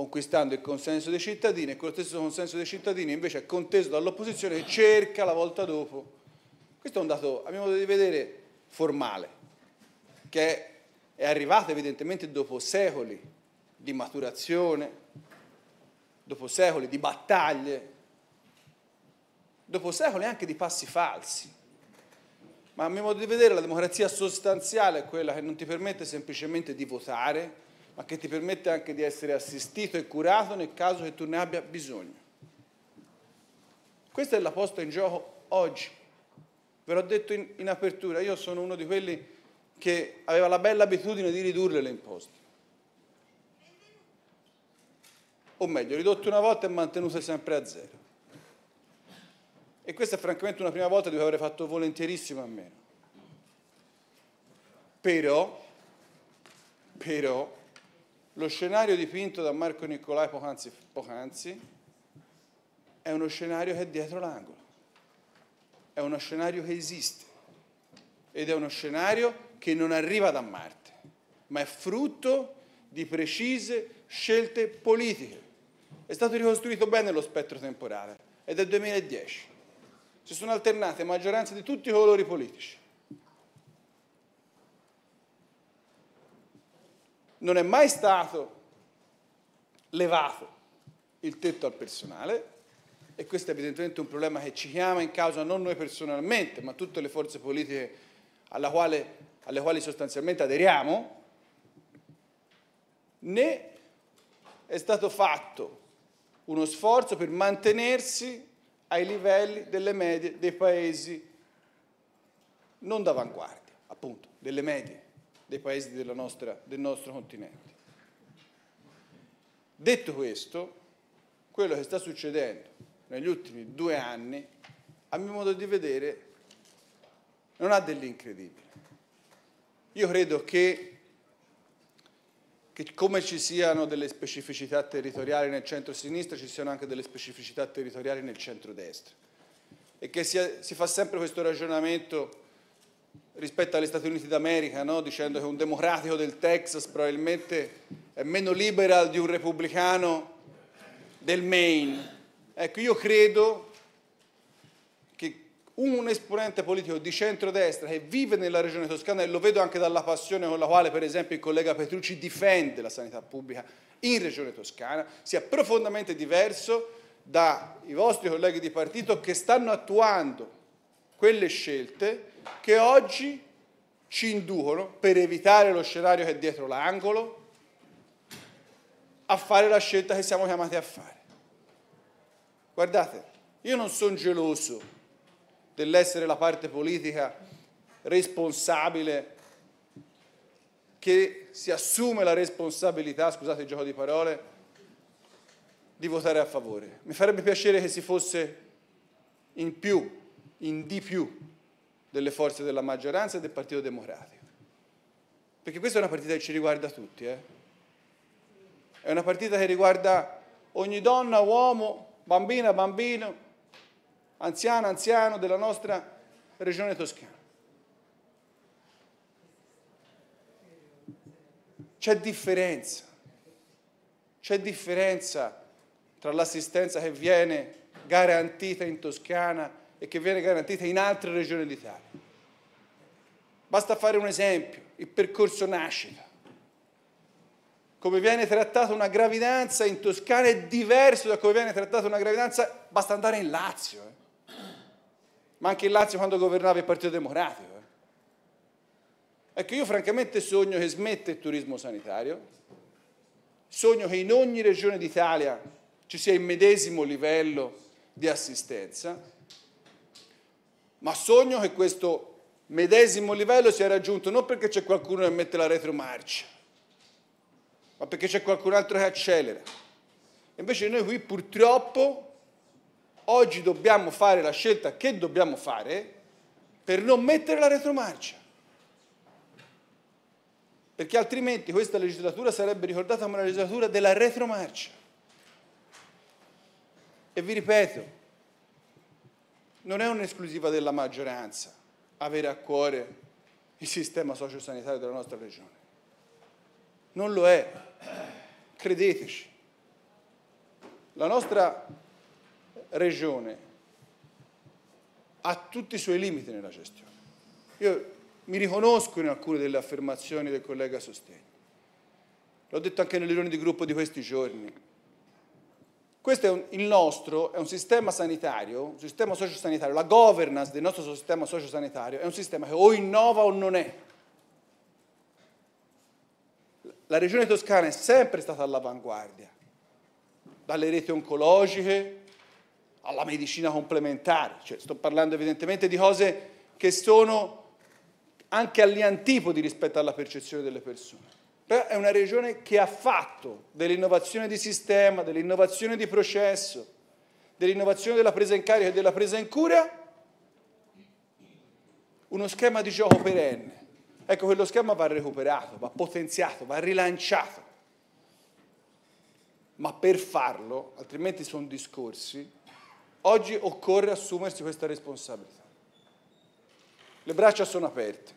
conquistando il consenso dei cittadini e quello stesso consenso dei cittadini invece è conteso dall'opposizione che cerca la volta dopo. Questo è un dato, a mio modo di vedere, formale, che è arrivato evidentemente dopo secoli di maturazione, dopo secoli di battaglie, dopo secoli anche di passi falsi. Ma a mio modo di vedere la democrazia sostanziale è quella che non ti permette semplicemente di votare, ma che ti permette anche di essere assistito e curato nel caso che tu ne abbia bisogno. Questa è la posta in gioco oggi. Ve l'ho detto in, in apertura, io sono uno di quelli che aveva la bella abitudine di ridurre le imposte. O meglio, ridotte una volta e mantenute sempre a zero. E questa è francamente una prima volta di cui avrei fatto volentierissimo a meno. Però, però, lo scenario dipinto da Marco Nicolai poc'anzi, poc'anzi è uno scenario che è dietro l'angolo, è uno scenario che esiste ed è uno scenario che non arriva da Marte, ma è frutto di precise scelte politiche. È stato ricostruito bene lo spettro temporale ed è 2010. Si sono alternate maggioranze di tutti i colori politici non è mai stato levato il tetto al personale e questo è evidentemente un problema che ci chiama in causa non noi personalmente, ma tutte le forze politiche quale, alle quali sostanzialmente aderiamo, né è stato fatto uno sforzo per mantenersi ai livelli delle medie dei paesi non d'avanguardia, appunto, delle medie dei paesi nostra, del nostro continente. Detto questo, quello che sta succedendo negli ultimi due anni, a mio modo di vedere, non ha dell'incredibile. Io credo che, che, come ci siano delle specificità territoriali nel centro-sinistra, ci siano anche delle specificità territoriali nel centro-destra. E che si, si fa sempre questo ragionamento rispetto agli Stati Uniti d'America, no? dicendo che un democratico del Texas probabilmente è meno liberal di un repubblicano del Maine. Ecco, io credo che un esponente politico di centrodestra che vive nella regione toscana, e lo vedo anche dalla passione con la quale per esempio il collega Petrucci difende la sanità pubblica in regione toscana, sia profondamente diverso dai vostri colleghi di partito che stanno attuando quelle scelte che oggi ci inducono, per evitare lo scenario che è dietro l'angolo, a fare la scelta che siamo chiamati a fare. Guardate, io non sono geloso dell'essere la parte politica responsabile che si assume la responsabilità, scusate il gioco di parole, di votare a favore. Mi farebbe piacere che si fosse in più, in di più, delle forze della maggioranza e del Partito Democratico. Perché questa è una partita che ci riguarda tutti. Eh? È una partita che riguarda ogni donna, uomo, bambina, bambino, anziana, anziano della nostra regione toscana. C'è differenza, c'è differenza tra l'assistenza che viene garantita in Toscana e che viene garantita in altre regioni d'Italia. Basta fare un esempio, il percorso nascita. Come viene trattata una gravidanza in Toscana è diverso da come viene trattata una gravidanza, basta andare in Lazio. Eh. Ma anche in Lazio quando governava il Partito Democratico. Eh. Ecco, io francamente sogno che smette il turismo sanitario, sogno che in ogni regione d'Italia ci sia il medesimo livello di assistenza ma sogno che questo medesimo livello sia raggiunto non perché c'è qualcuno che mette la retromarcia, ma perché c'è qualcun altro che accelera. Invece noi qui purtroppo oggi dobbiamo fare la scelta che dobbiamo fare per non mettere la retromarcia. Perché altrimenti questa legislatura sarebbe ricordata come la legislatura della retromarcia. E vi ripeto, non è un'esclusiva della maggioranza avere a cuore il sistema sociosanitario della nostra regione. Non lo è, credeteci. La nostra regione ha tutti i suoi limiti nella gestione. Io mi riconosco in alcune delle affermazioni del collega Sostegno. L'ho detto anche nelle riunioni di gruppo di questi giorni. Questo è un, il nostro, è un sistema sanitario, un sistema sociosanitario, la governance del nostro sistema sociosanitario è un sistema che o innova o non è. La regione toscana è sempre stata all'avanguardia, dalle reti oncologiche alla medicina complementare, cioè, sto parlando evidentemente di cose che sono anche agli antipodi rispetto alla percezione delle persone. Però è una regione che ha fatto dell'innovazione di sistema, dell'innovazione di processo, dell'innovazione della presa in carico e della presa in cura uno schema di gioco perenne. Ecco, quello schema va recuperato, va potenziato, va rilanciato. Ma per farlo, altrimenti sono discorsi, oggi occorre assumersi questa responsabilità. Le braccia sono aperte,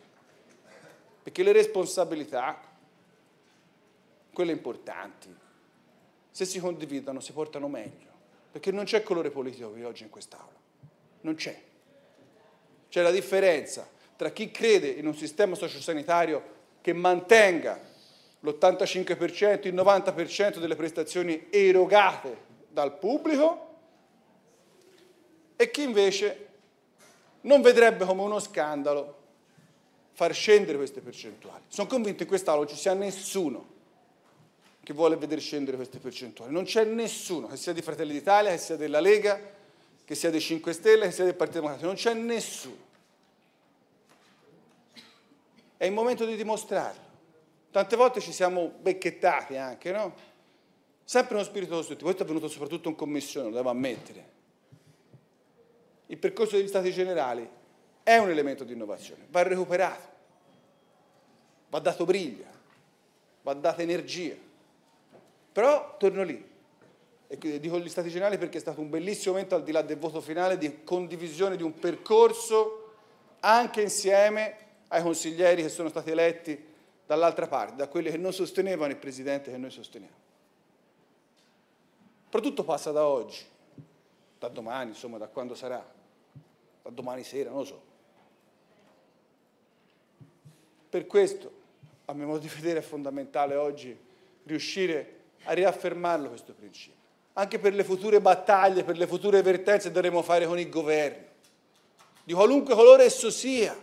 perché le responsabilità quelle importanti, se si condividono si portano meglio, perché non c'è colore politico qui oggi in quest'Aula, non c'è. C'è la differenza tra chi crede in un sistema sociosanitario che mantenga l'85%, il 90% delle prestazioni erogate dal pubblico e chi invece non vedrebbe come uno scandalo far scendere queste percentuali. Sono convinto in quest'Aula non ci sia nessuno che vuole vedere scendere queste percentuali. Non c'è nessuno, che sia di Fratelli d'Italia, che sia della Lega, che sia dei 5 Stelle, che sia del Partito Democratico, non c'è nessuno. È il momento di dimostrarlo. Tante volte ci siamo becchettati anche, no? Sempre uno spirito costruttivo. Questo è venuto soprattutto in commissione, lo devo ammettere. Il percorso degli stati generali è un elemento di innovazione, va recuperato, va dato briglia, va data energia. Però torno lì, e dico gli Stati Generali perché è stato un bellissimo momento al di là del voto finale di condivisione di un percorso anche insieme ai consiglieri che sono stati eletti dall'altra parte, da quelli che non sostenevano il Presidente che noi sosteniamo. Però tutto passa da oggi, da domani, insomma, da quando sarà, da domani sera, non lo so. Per questo, a mio modo di vedere, è fondamentale oggi riuscire a a riaffermarlo questo principio. Anche per le future battaglie, per le future vertenze dovremo fare con il governo, di qualunque colore esso sia,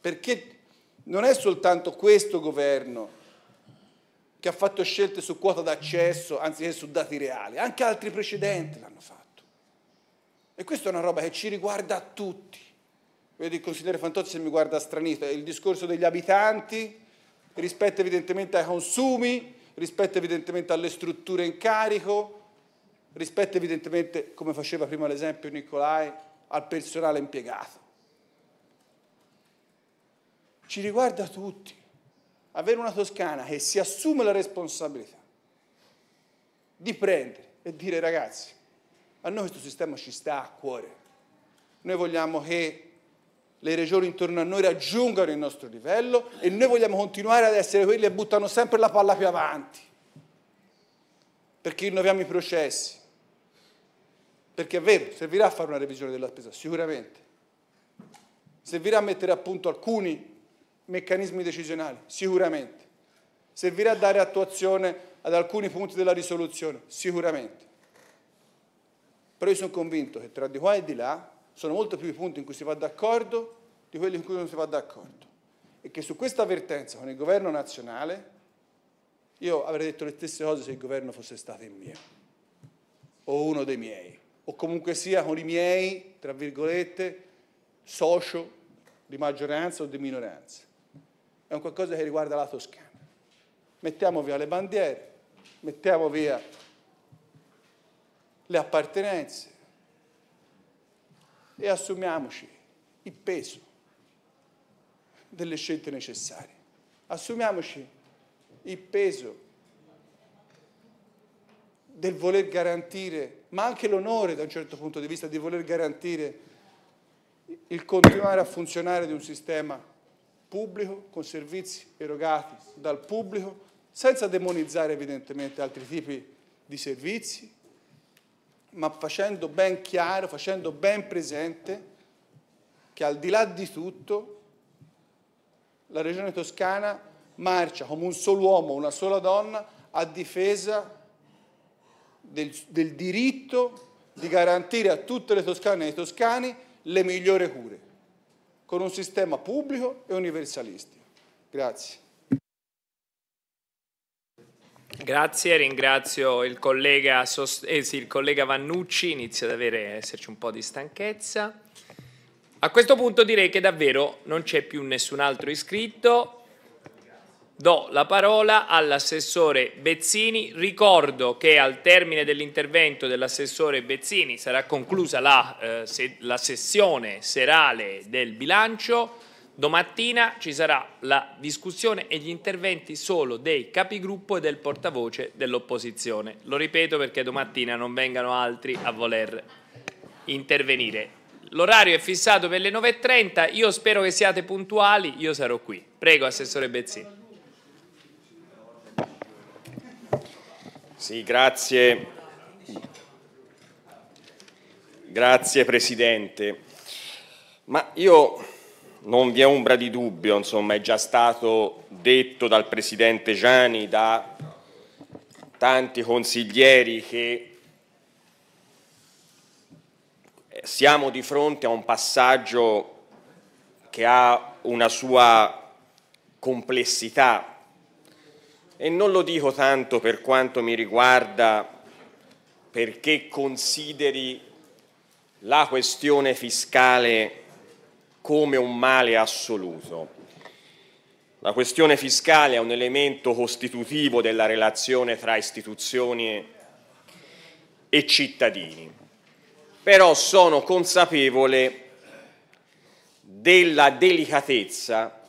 perché non è soltanto questo governo che ha fatto scelte su quota d'accesso anziché su dati reali, anche altri precedenti l'hanno fatto. E questa è una roba che ci riguarda tutti. Vedi il consigliere Fantozzi se mi guarda stranito, il discorso degli abitanti rispetto evidentemente ai consumi, rispetto evidentemente alle strutture in carico, rispetto evidentemente, come faceva prima l'esempio Nicolai, al personale impiegato. Ci riguarda tutti. Avere una Toscana che si assume la responsabilità di prendere e dire ragazzi, a noi questo sistema ci sta a cuore. Noi vogliamo che le regioni intorno a noi raggiungano il nostro livello e noi vogliamo continuare ad essere quelli che buttano sempre la palla più avanti, perché innoviamo i processi, perché è vero, servirà a fare una revisione della spesa, sicuramente, servirà a mettere a punto alcuni meccanismi decisionali, sicuramente, servirà a dare attuazione ad alcuni punti della risoluzione, sicuramente. Però io sono convinto che tra di qua e di là sono molto più i punti in cui si va d'accordo di quelli in cui non si va d'accordo. E che su questa avvertenza con il governo nazionale io avrei detto le stesse cose se il governo fosse stato il mio, o uno dei miei, o comunque sia con i miei, tra virgolette, socio di maggioranza o di minoranza. È un qualcosa che riguarda la Toscana. Mettiamo via le bandiere, mettiamo via le appartenenze, e assumiamoci il peso delle scelte necessarie. Assumiamoci il peso del voler garantire, ma anche l'onore da un certo punto di vista, di voler garantire il continuare a funzionare di un sistema pubblico con servizi erogati dal pubblico, senza demonizzare evidentemente altri tipi di servizi, ma facendo ben chiaro, facendo ben presente che al di là di tutto la regione toscana marcia come un solo uomo, una sola donna a difesa del, del diritto di garantire a tutte le toscane e ai toscani le migliori cure, con un sistema pubblico e universalistico. Grazie. Grazie, ringrazio il collega, eh, il collega Vannucci, inizia ad avere, esserci un po' di stanchezza. A questo punto direi che davvero non c'è più nessun altro iscritto. Do la parola all'assessore Bezzini. Ricordo che al termine dell'intervento dell'assessore Bezzini sarà conclusa la, eh, se, la sessione serale del bilancio. Domattina ci sarà la discussione e gli interventi solo dei capigruppo e del portavoce dell'opposizione. Lo ripeto perché domattina non vengano altri a voler intervenire. L'orario è fissato per le 9.30, io spero che siate puntuali, io sarò qui. Prego, Assessore Bezzini. Sì, grazie. Grazie Presidente. Ma io non vi è ombra di dubbio, insomma, è già stato detto dal Presidente Gianni, da tanti consiglieri che siamo di fronte a un passaggio che ha una sua complessità e non lo dico tanto per quanto mi riguarda perché consideri la questione fiscale come un male assoluto. La questione fiscale è un elemento costitutivo della relazione tra istituzioni e cittadini, però sono consapevole della delicatezza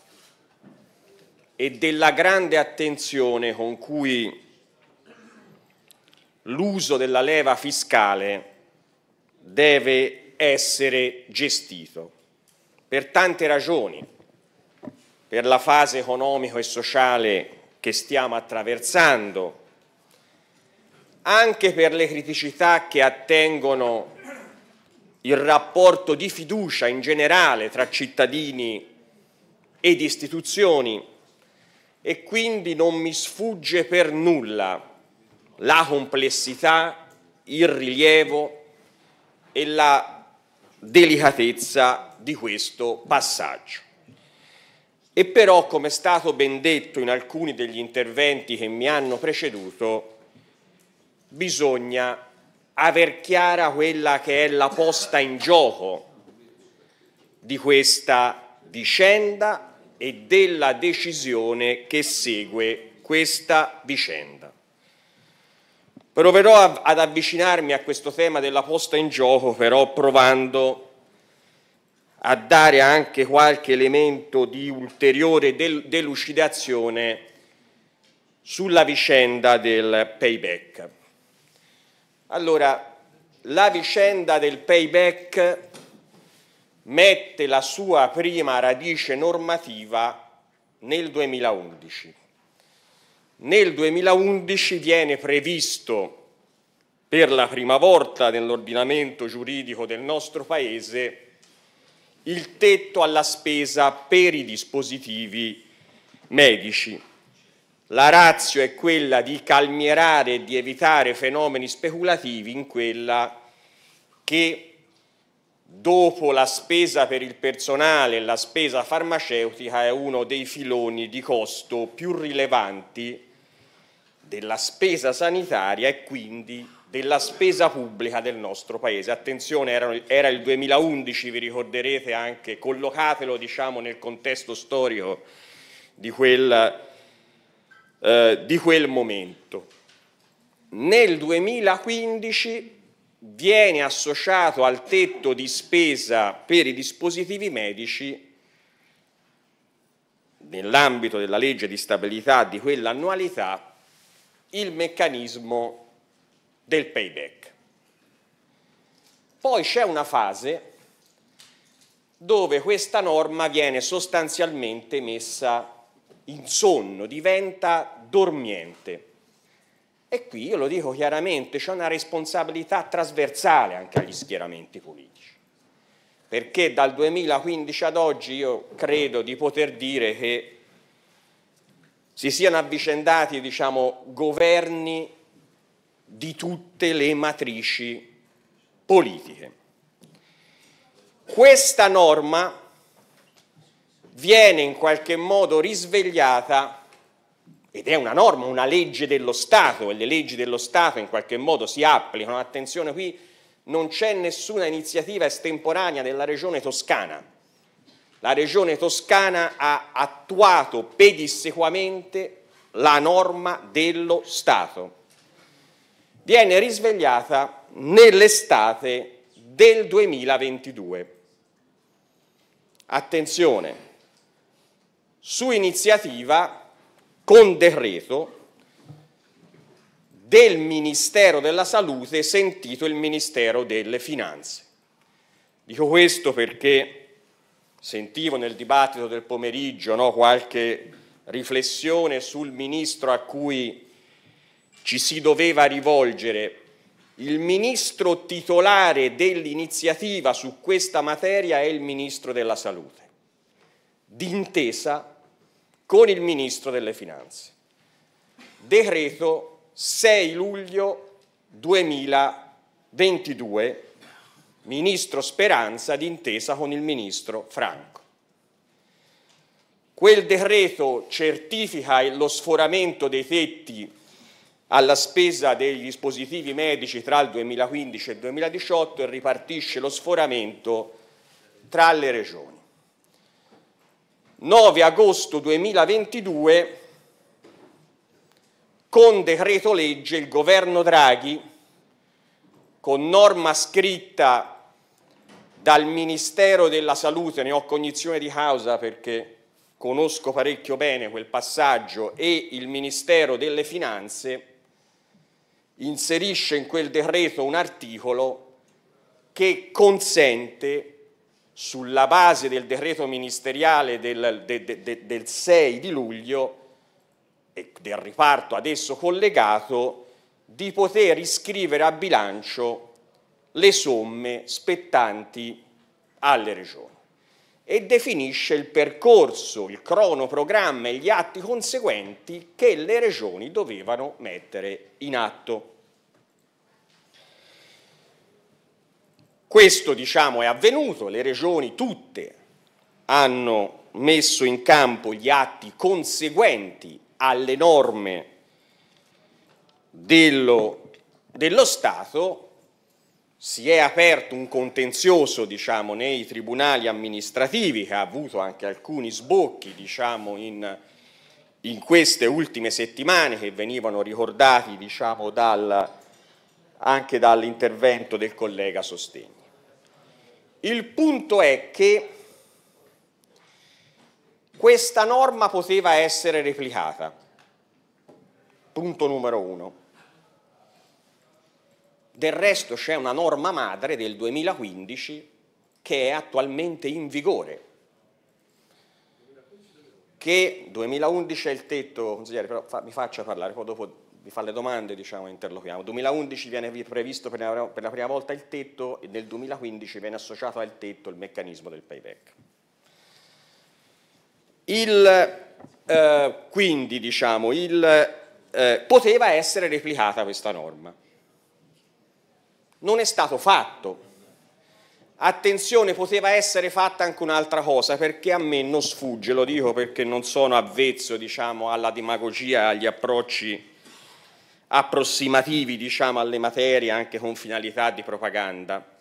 e della grande attenzione con cui l'uso della leva fiscale deve essere gestito per tante ragioni, per la fase economico e sociale che stiamo attraversando, anche per le criticità che attengono il rapporto di fiducia in generale tra cittadini ed istituzioni e quindi non mi sfugge per nulla la complessità, il rilievo e la delicatezza di questo passaggio. E però, come è stato ben detto in alcuni degli interventi che mi hanno preceduto, bisogna aver chiara quella che è la posta in gioco di questa vicenda e della decisione che segue questa vicenda. Proverò ad avvicinarmi a questo tema della posta in gioco, però provando a a dare anche qualche elemento di ulteriore del delucidazione sulla vicenda del payback. Allora, la vicenda del payback mette la sua prima radice normativa nel 2011. Nel 2011 viene previsto per la prima volta nell'ordinamento giuridico del nostro Paese il tetto alla spesa per i dispositivi medici. La razio è quella di calmierare e di evitare fenomeni speculativi in quella che dopo la spesa per il personale e la spesa farmaceutica è uno dei filoni di costo più rilevanti della spesa sanitaria e quindi della spesa pubblica del nostro Paese. Attenzione, era il 2011, vi ricorderete anche, collocatelo diciamo, nel contesto storico di quel, eh, di quel momento. Nel 2015 viene associato al tetto di spesa per i dispositivi medici nell'ambito della legge di stabilità di quell'annualità il meccanismo del payback. Poi c'è una fase dove questa norma viene sostanzialmente messa in sonno, diventa dormiente. E qui io lo dico chiaramente, c'è una responsabilità trasversale anche agli schieramenti politici, perché dal 2015 ad oggi io credo di poter dire che si siano avvicendati diciamo, governi di tutte le matrici politiche. Questa norma viene in qualche modo risvegliata, ed è una norma, una legge dello Stato, e le leggi dello Stato in qualche modo si applicano, attenzione qui non c'è nessuna iniziativa estemporanea della regione toscana, la regione toscana ha attuato pedissequamente la norma dello Stato, viene risvegliata nell'estate del 2022. Attenzione, su iniziativa con decreto del Ministero della Salute sentito il Ministero delle Finanze. Dico questo perché sentivo nel dibattito del pomeriggio no, qualche riflessione sul ministro a cui ci si doveva rivolgere. Il ministro titolare dell'iniziativa su questa materia è il ministro della salute, d'intesa con il ministro delle finanze. Decreto 6 luglio 2022, ministro Speranza d'intesa con il ministro Franco. Quel decreto certifica lo sforamento dei tetti alla spesa dei dispositivi medici tra il 2015 e il 2018 e ripartisce lo sforamento tra le regioni. 9 agosto 2022 con decreto legge il governo Draghi con norma scritta dal Ministero della Salute, ne ho cognizione di causa perché conosco parecchio bene quel passaggio, e il Ministero delle Finanze inserisce in quel decreto un articolo che consente, sulla base del decreto ministeriale del, de, de, del 6 di luglio e del riparto ad esso collegato, di poter iscrivere a bilancio le somme spettanti alle regioni e definisce il percorso, il cronoprogramma e gli atti conseguenti che le regioni dovevano mettere in atto. Questo diciamo, è avvenuto, le regioni tutte hanno messo in campo gli atti conseguenti alle norme dello, dello Stato si è aperto un contenzioso diciamo, nei tribunali amministrativi che ha avuto anche alcuni sbocchi diciamo, in, in, queste ultime settimane che venivano ricordati diciamo, dal, anche dall'intervento del collega Sostegni. Il punto è che questa norma poteva essere replicata, punto numero uno. Del resto c'è una norma madre del 2015 che è attualmente in vigore, che 2011 è il tetto, consigliere, però fa, mi faccia parlare, poi dopo vi fa le domande, diciamo, interloquiamo. 2011 viene previsto per la, per la prima volta il tetto e nel 2015 viene associato al tetto il meccanismo del payback. Il, eh, quindi, diciamo, il, eh, poteva essere replicata questa norma non è stato fatto. Attenzione, poteva essere fatta anche un'altra cosa, perché a me non sfugge, lo dico perché non sono avvezzo diciamo, alla demagogia, agli approcci approssimativi diciamo, alle materie, anche con finalità di propaganda.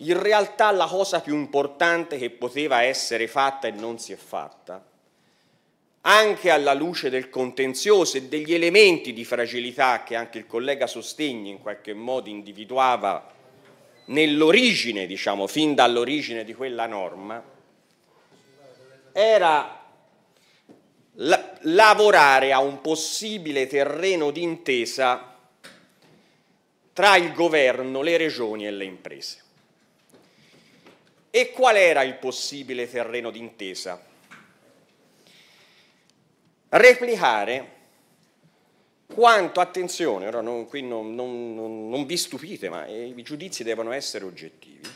In realtà la cosa più importante che poteva essere fatta e non si è fatta anche alla luce del contenzioso e degli elementi di fragilità che anche il collega Sostegni in qualche modo individuava nell'origine, diciamo, fin dall'origine di quella norma, era la lavorare a un possibile terreno d'intesa tra il governo, le regioni e le imprese. E qual era il possibile terreno d'intesa? replicare quanto, attenzione, ora non, qui non, non, non vi stupite, ma eh, i giudizi devono essere oggettivi,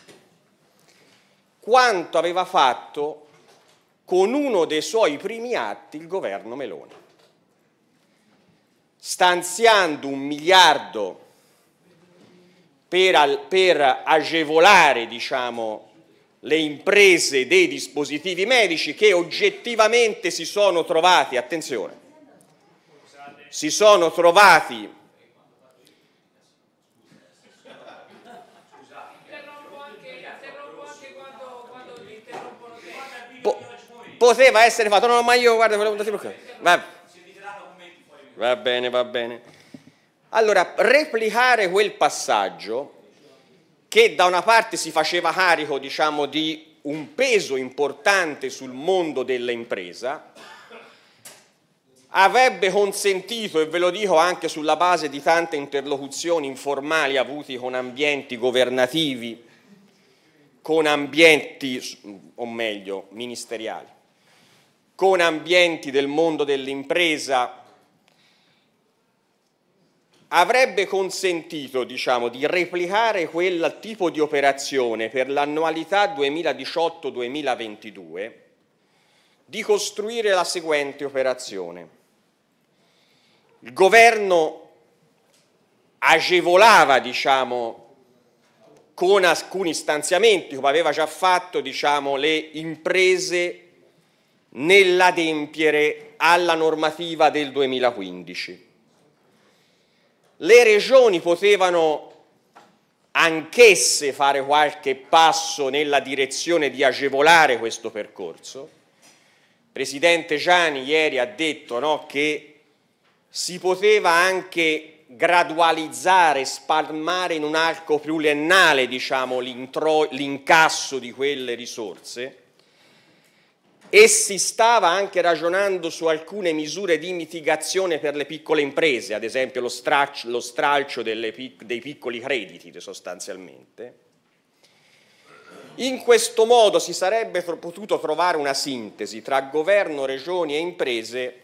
quanto aveva fatto con uno dei suoi primi atti il governo Meloni, stanziando un miliardo per, per agevolare diciamo, le imprese dei dispositivi medici che oggettivamente si sono trovati, attenzione, si sono trovati poteva essere fatto. No, no, ma io guarda, volevo andare va. va bene, va bene. Allora, replicare quel passaggio che da una parte si faceva carico diciamo, di un peso importante sul mondo dell'impresa, avrebbe consentito, e ve lo dico anche sulla base di tante interlocuzioni informali avuti con ambienti governativi, con ambienti, o meglio, ministeriali, con ambienti del mondo dell'impresa, avrebbe consentito diciamo, di replicare quel tipo di operazione per l'annualità 2018-2022, di costruire la seguente operazione. Il governo agevolava diciamo, con alcuni stanziamenti, come aveva già fatto diciamo, le imprese nell'adempiere alla normativa del 2015 le regioni potevano anch'esse fare qualche passo nella direzione di agevolare questo percorso. Il Presidente Gianni ieri ha detto no, che si poteva anche gradualizzare, spalmare in un arco pluriennale diciamo, l'incasso di quelle risorse e si stava anche ragionando su alcune misure di mitigazione per le piccole imprese, ad esempio lo, straccio, lo stralcio pic, dei piccoli crediti sostanzialmente. In questo modo si sarebbe potuto trovare una sintesi tra governo, regioni e imprese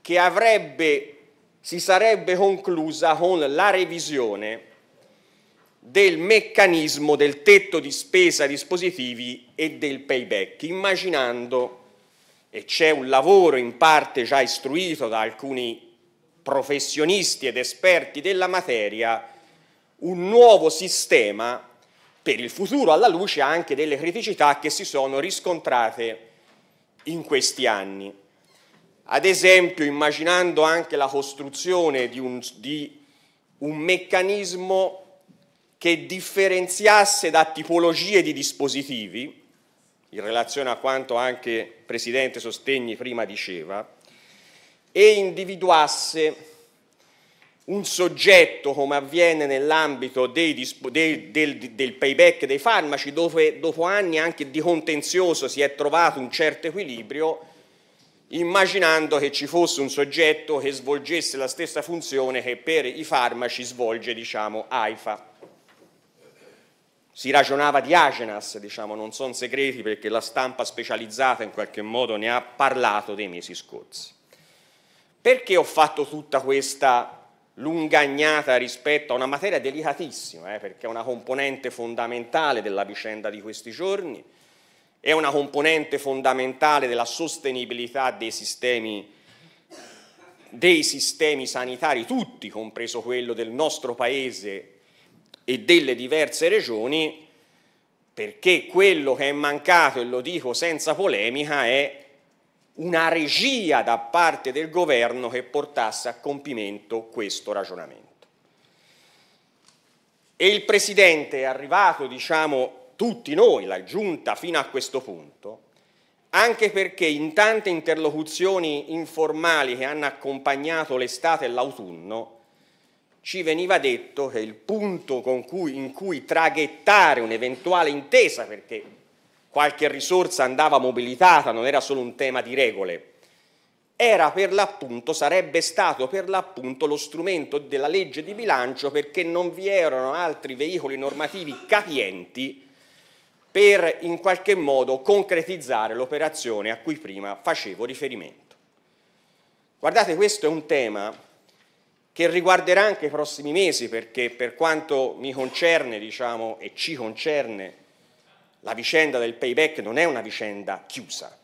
che avrebbe, si sarebbe conclusa con la revisione del meccanismo del tetto di spesa dispositivi e del payback, immaginando, e c'è un lavoro in parte già istruito da alcuni professionisti ed esperti della materia, un nuovo sistema per il futuro alla luce anche delle criticità che si sono riscontrate in questi anni. Ad esempio, immaginando anche la costruzione di un, di un meccanismo che differenziasse da tipologie di dispositivi, in relazione a quanto anche Presidente Sostegni prima diceva, e individuasse un soggetto come avviene nell'ambito del, del, payback dei farmaci, dove dopo anni anche di contenzioso si è trovato un certo equilibrio, immaginando che ci fosse un soggetto che svolgesse la stessa funzione che per i farmaci svolge diciamo AIFA si ragionava di Agenas, diciamo, non sono segreti perché la stampa specializzata in qualche modo ne ha parlato dei mesi scorsi. Perché ho fatto tutta questa lungagnata rispetto a una materia delicatissima, eh, perché è una componente fondamentale della vicenda di questi giorni, è una componente fondamentale della sostenibilità dei sistemi, dei sistemi sanitari, tutti, compreso quello del nostro Paese e delle diverse regioni, perché quello che è mancato, e lo dico senza polemica, è una regia da parte del governo che portasse a compimento questo ragionamento. E il Presidente è arrivato, diciamo, tutti noi, la Giunta, fino a questo punto, anche perché in tante interlocuzioni informali che hanno accompagnato l'estate e l'autunno, ci veniva detto che il punto cui, in cui traghettare un'eventuale intesa, perché qualche risorsa andava mobilitata, non era solo un tema di regole, era per l'appunto, sarebbe stato per l'appunto lo strumento della legge di bilancio perché non vi erano altri veicoli normativi capienti per in qualche modo concretizzare l'operazione a cui prima facevo riferimento. Guardate, questo è un tema che riguarderà anche i prossimi mesi, perché per quanto mi concerne, diciamo, e ci concerne, la vicenda del payback non è una vicenda chiusa.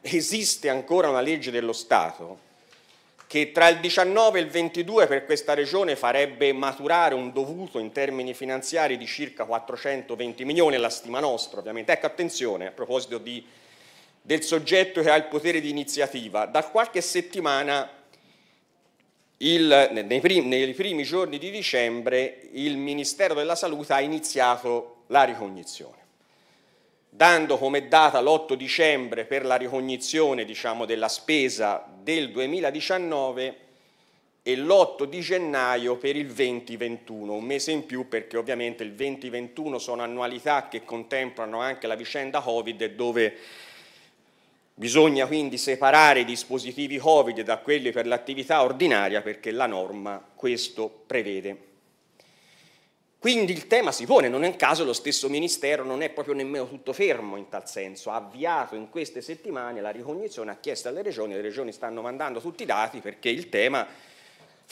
Esiste ancora una legge dello Stato che tra il 19 e il 22 per questa regione farebbe maturare un dovuto in termini finanziari di circa 420 milioni, la stima nostra ovviamente. Ecco, attenzione, a proposito di, del soggetto che ha il potere di iniziativa, da qualche settimana il, nei, primi, nei primi giorni di dicembre il Ministero della Salute ha iniziato la ricognizione dando come data l'8 dicembre per la ricognizione diciamo, della spesa del 2019 e l'8 di gennaio per il 2021, un mese in più perché ovviamente il 2021 sono annualità che contemplano anche la vicenda Covid dove Bisogna quindi separare i dispositivi Covid da quelli per l'attività ordinaria perché la norma questo prevede. Quindi il tema si pone, non è un caso lo stesso Ministero non è proprio nemmeno tutto fermo in tal senso, ha avviato in queste settimane la ricognizione, ha chiesto alle regioni, le regioni stanno mandando tutti i dati perché il tema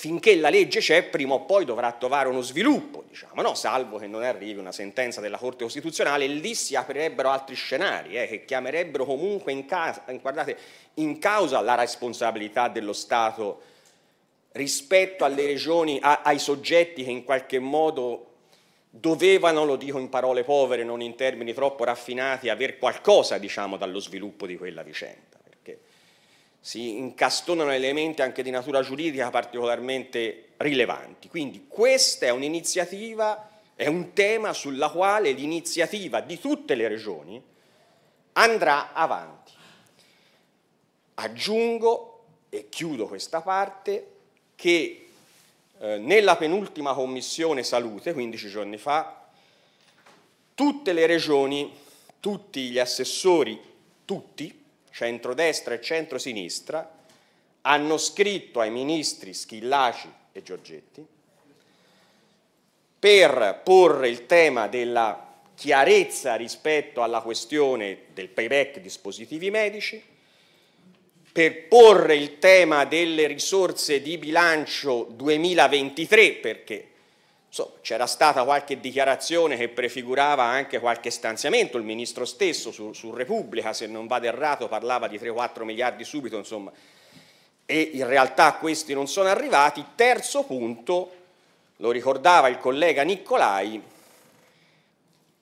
finché la legge c'è, prima o poi dovrà trovare uno sviluppo, diciamo, no? salvo che non arrivi una sentenza della Corte Costituzionale, e lì si aprirebbero altri scenari eh, che chiamerebbero comunque in, casa, guardate, in, causa la responsabilità dello Stato rispetto alle regioni, a, ai soggetti che in qualche modo dovevano, lo dico in parole povere, non in termini troppo raffinati, aver qualcosa diciamo, dallo sviluppo di quella vicenda si incastonano elementi anche di natura giuridica particolarmente rilevanti. Quindi questa è un'iniziativa, è un tema sulla quale l'iniziativa di tutte le regioni andrà avanti. Aggiungo e chiudo questa parte che eh, nella penultima commissione salute, 15 giorni fa, tutte le regioni, tutti gli assessori, tutti, centrodestra e centrosinistra, hanno scritto ai ministri Schillaci e Giorgetti per porre il tema della chiarezza rispetto alla questione del payback dispositivi medici, per porre il tema delle risorse di bilancio 2023, perché c'era stata qualche dichiarazione che prefigurava anche qualche stanziamento, il ministro stesso su, su Repubblica, se non vado errato, parlava di 3-4 miliardi subito, insomma, e in realtà questi non sono arrivati. Terzo punto, lo ricordava il collega Niccolai,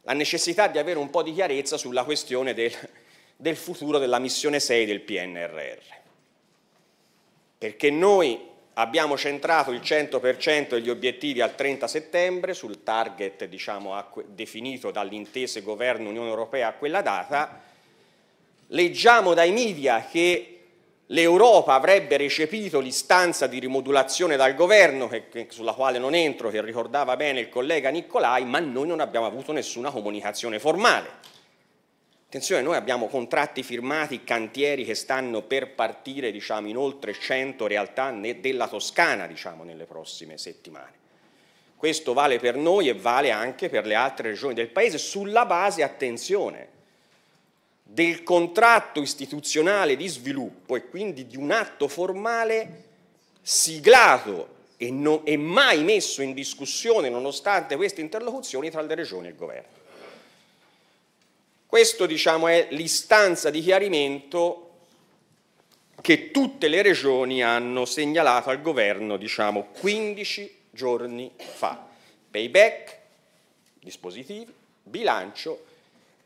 la necessità di avere un po' di chiarezza sulla questione del, del futuro della missione 6 del PNRR. Perché noi Abbiamo centrato il 100% degli obiettivi al 30 settembre sul target diciamo, definito dall'intese governo-Unione Europea a quella data. Leggiamo dai media che l'Europa avrebbe recepito l'istanza di rimodulazione dal governo, sulla quale non entro, che ricordava bene il collega Niccolai, ma noi non abbiamo avuto nessuna comunicazione formale. Attenzione, noi abbiamo contratti firmati, cantieri che stanno per partire diciamo, in oltre 100 realtà della Toscana diciamo, nelle prossime settimane. Questo vale per noi e vale anche per le altre regioni del Paese sulla base, attenzione, del contratto istituzionale di sviluppo e quindi di un atto formale siglato e, non, e mai messo in discussione nonostante queste interlocuzioni tra le regioni e il governo. Questo diciamo, è l'istanza di chiarimento che tutte le regioni hanno segnalato al governo diciamo, 15 giorni fa. Payback, dispositivi, bilancio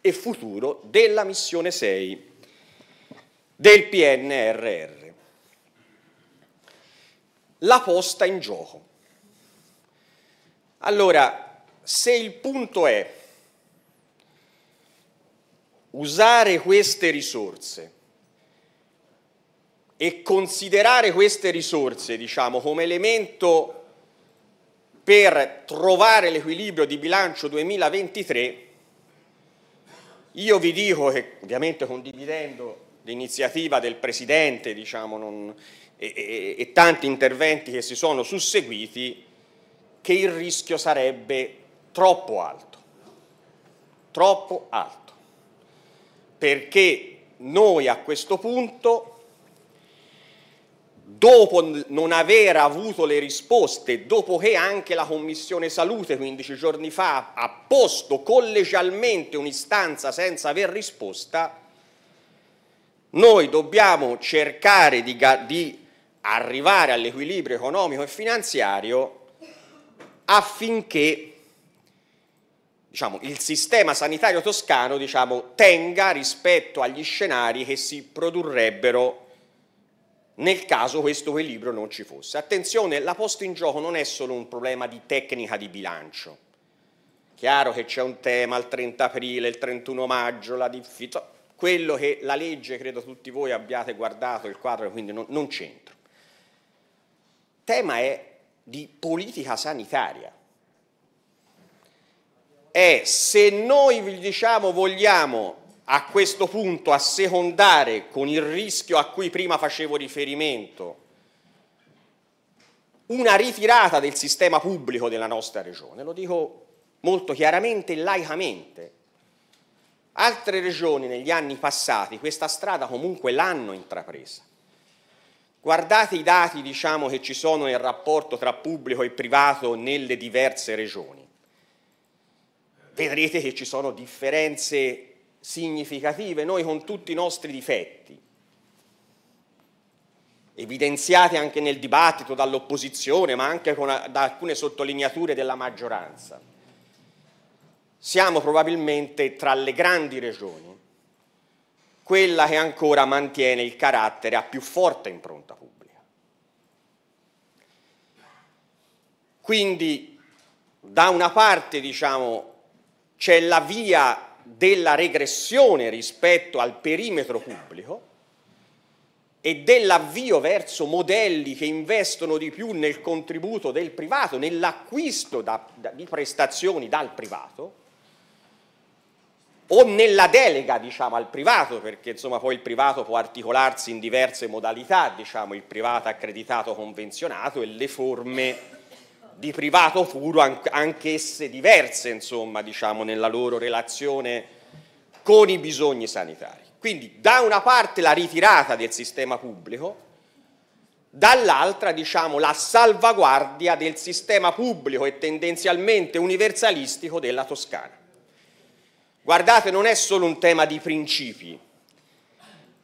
e futuro della missione 6 del PNRR. La posta in gioco. Allora, se il punto è usare queste risorse e considerare queste risorse, diciamo, come elemento per trovare l'equilibrio di bilancio 2023, io vi dico che ovviamente condividendo l'iniziativa del Presidente diciamo, non, e, e, e tanti interventi che si sono susseguiti, che il rischio sarebbe troppo alto, troppo alto perché noi a questo punto, dopo non aver avuto le risposte, dopo che anche la Commissione Salute 15 giorni fa ha posto collegialmente un'istanza senza aver risposta, noi dobbiamo cercare di, di arrivare all'equilibrio economico e finanziario affinché diciamo, il sistema sanitario toscano diciamo, tenga rispetto agli scenari che si produrrebbero nel caso questo equilibrio non ci fosse. Attenzione, la posta in gioco non è solo un problema di tecnica di bilancio. Chiaro che c'è un tema il 30 aprile, il 31 maggio, la difficoltà, quello che la legge, credo tutti voi abbiate guardato il quadro, quindi non, non c'entro. Il tema è di politica sanitaria è se noi vi diciamo vogliamo a questo punto assecondare con il rischio a cui prima facevo riferimento una ritirata del sistema pubblico della nostra regione, lo dico molto chiaramente e laicamente. Altre regioni negli anni passati questa strada comunque l'hanno intrapresa. Guardate i dati diciamo, che ci sono nel rapporto tra pubblico e privato nelle diverse regioni vedrete che ci sono differenze significative, noi con tutti i nostri difetti, evidenziati anche nel dibattito dall'opposizione, ma anche con, da alcune sottolineature della maggioranza. Siamo probabilmente tra le grandi regioni quella che ancora mantiene il carattere a più forte impronta pubblica. Quindi da una parte diciamo c'è la via della regressione rispetto al perimetro pubblico e dell'avvio verso modelli che investono di più nel contributo del privato, nell'acquisto da, da, di prestazioni dal privato o nella delega diciamo, al privato, perché insomma, poi il privato può articolarsi in diverse modalità, diciamo, il privato accreditato convenzionato e le forme di privato furo anch'esse diverse insomma, diciamo, nella loro relazione con i bisogni sanitari. Quindi da una parte la ritirata del sistema pubblico, dall'altra diciamo, la salvaguardia del sistema pubblico e tendenzialmente universalistico della Toscana. Guardate, non è solo un tema di principi,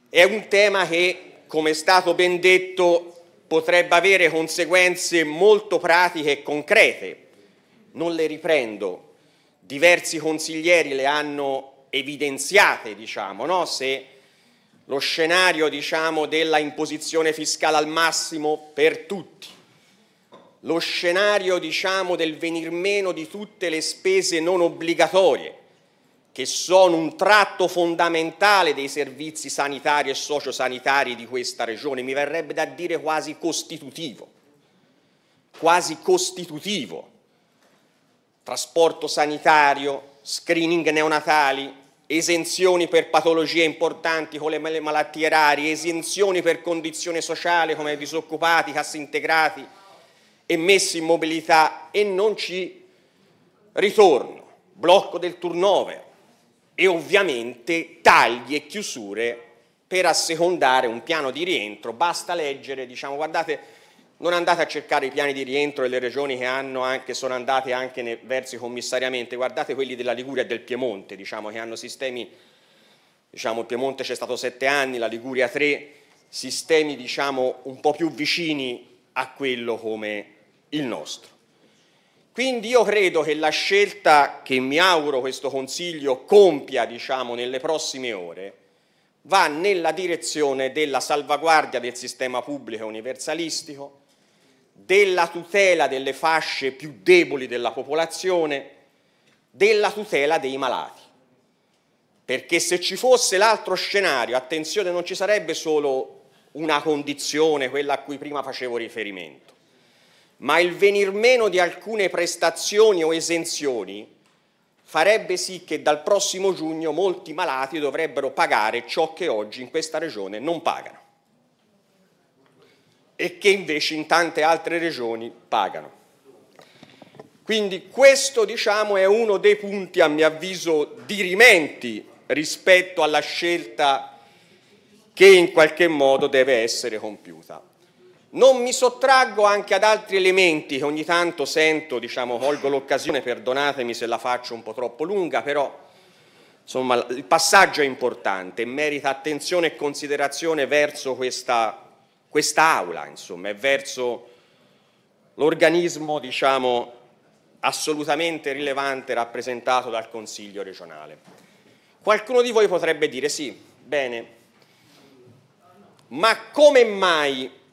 è un tema che, come è stato ben detto, potrebbe avere conseguenze molto pratiche e concrete. Non le riprendo, diversi consiglieri le hanno evidenziate, diciamo, no? se lo scenario diciamo, della imposizione fiscale al massimo per tutti, lo scenario diciamo, del venir meno di tutte le spese non obbligatorie, che sono un tratto fondamentale dei servizi sanitari e sociosanitari di questa regione, mi verrebbe da dire quasi costitutivo, quasi costitutivo. Trasporto sanitario, screening neonatali, esenzioni per patologie importanti come le malattie rari, esenzioni per condizione sociale come disoccupati, cassi integrati e messi in mobilità e non ci ritorno. Blocco del turnover, e ovviamente tagli e chiusure per assecondare un piano di rientro, basta leggere, diciamo guardate non andate a cercare i piani di rientro e le regioni che hanno anche, sono andate anche verso versi commissariamente, guardate quelli della Liguria e del Piemonte, diciamo che hanno sistemi, diciamo il Piemonte c'è stato sette anni, la Liguria tre, sistemi diciamo un po' più vicini a quello come il nostro. Quindi io credo che la scelta che mi auguro questo Consiglio compia diciamo, nelle prossime ore va nella direzione della salvaguardia del sistema pubblico universalistico, della tutela delle fasce più deboli della popolazione, della tutela dei malati. Perché se ci fosse l'altro scenario, attenzione, non ci sarebbe solo una condizione, quella a cui prima facevo riferimento ma il venir meno di alcune prestazioni o esenzioni farebbe sì che dal prossimo giugno molti malati dovrebbero pagare ciò che oggi in questa regione non pagano e che invece in tante altre regioni pagano. Quindi questo diciamo, è uno dei punti a mio avviso dirimenti rispetto alla scelta che in qualche modo deve essere compiuta. Non mi sottraggo anche ad altri elementi che ogni tanto sento, diciamo, colgo l'occasione, perdonatemi se la faccio un po' troppo lunga, però insomma il passaggio è importante, merita attenzione e considerazione verso questa aula, insomma, e verso l'organismo, diciamo, assolutamente rilevante rappresentato dal Consiglio regionale. Qualcuno di voi potrebbe dire sì, bene, ma come mai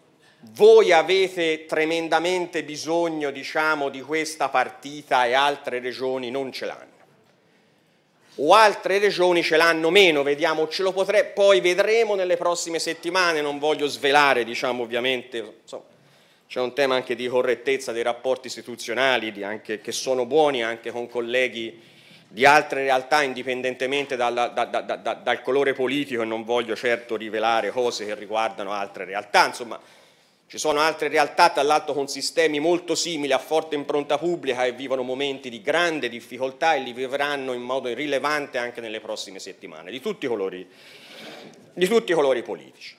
voi avete tremendamente bisogno diciamo, di questa partita e altre regioni non ce l'hanno. O altre regioni ce l'hanno meno, vediamo, ce lo potrei, poi vedremo nelle prossime settimane, non voglio svelare, diciamo ovviamente, c'è un tema anche di correttezza dei rapporti istituzionali, anche, che sono buoni anche con colleghi di altre realtà indipendentemente dalla, da, da, da, dal colore politico e non voglio certo rivelare cose che riguardano altre realtà, insomma ci sono altre realtà, tra l'altro, con sistemi molto simili, a forte impronta pubblica, che vivono momenti di grande difficoltà e li vivranno in modo irrilevante anche nelle prossime settimane, di tutti i colori, di tutti i colori politici.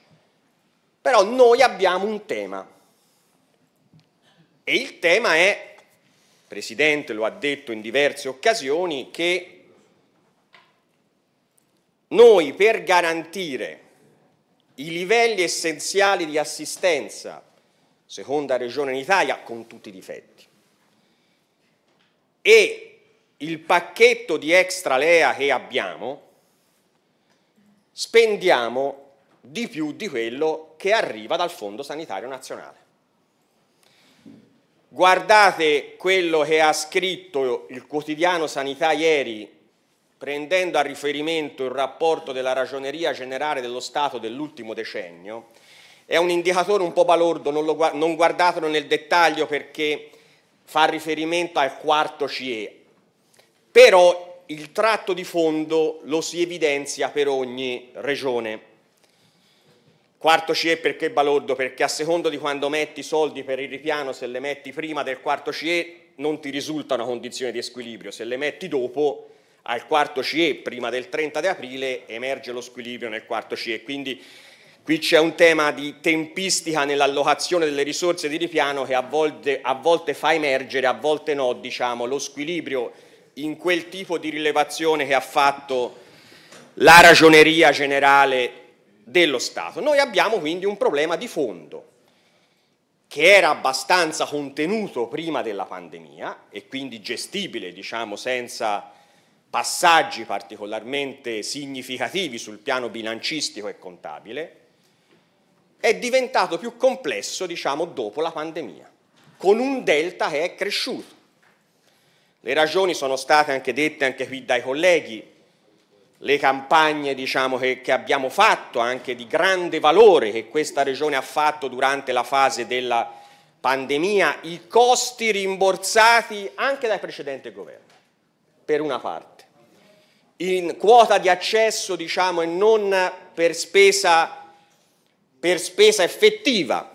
Però noi abbiamo un tema. E il tema è, il Presidente lo ha detto in diverse occasioni, che noi per garantire i livelli essenziali di assistenza, seconda regione in Italia, con tutti i difetti. E il pacchetto di extra lea che abbiamo, spendiamo di più di quello che arriva dal Fondo Sanitario Nazionale. Guardate quello che ha scritto il quotidiano Sanità ieri prendendo a riferimento il rapporto della Ragioneria Generale dello Stato dell'ultimo decennio, è un indicatore un po' balordo, non, lo, non guardatelo nel dettaglio perché fa riferimento al quarto CE, però il tratto di fondo lo si evidenzia per ogni regione. Quarto CE perché balordo? Perché a secondo di quando metti i soldi per il ripiano, se le metti prima del quarto CE non ti risulta una condizione di squilibrio, se le metti dopo al quarto CE prima del 30 di aprile emerge lo squilibrio nel quarto CE, quindi qui c'è un tema di tempistica nell'allocazione delle risorse di ripiano che a volte, a volte fa emergere, a volte no, diciamo, lo squilibrio in quel tipo di rilevazione che ha fatto la ragioneria generale dello Stato. Noi abbiamo quindi un problema di fondo che era abbastanza contenuto prima della pandemia e quindi gestibile, diciamo, senza passaggi particolarmente significativi sul piano bilancistico e contabile, è diventato più complesso, diciamo, dopo la pandemia, con un delta che è cresciuto. Le ragioni sono state anche dette anche qui dai colleghi, le campagne diciamo, che, che, abbiamo fatto, anche di grande valore che questa regione ha fatto durante la fase della pandemia, i costi rimborsati anche dal precedente governo, per una parte in quota di accesso diciamo, e non per spesa, per spesa effettiva.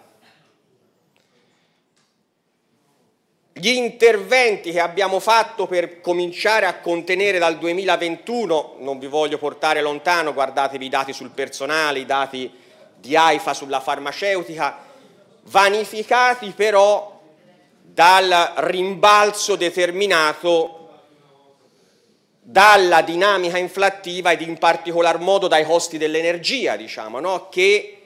Gli interventi che abbiamo fatto per cominciare a contenere dal 2021, non vi voglio portare lontano, guardatevi i dati sul personale, i dati di AIFA sulla farmaceutica, vanificati però dal rimbalzo determinato dalla dinamica inflattiva ed in particolar modo dai costi dell'energia, diciamo, no? che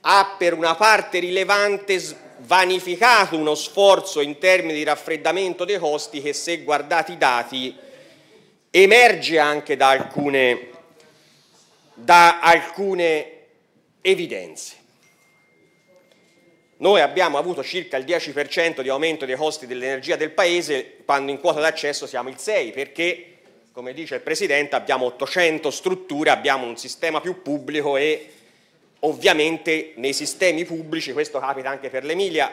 ha per una parte rilevante vanificato uno sforzo in termini di raffreddamento dei costi che se guardati i dati emerge anche da alcune, da alcune evidenze. Noi abbiamo avuto circa il 10% di aumento dei costi dell'energia del Paese, quando in quota d'accesso siamo il 6%, perché come dice il Presidente, abbiamo 800 strutture, abbiamo un sistema più pubblico e ovviamente nei sistemi pubblici, questo capita anche per l'Emilia,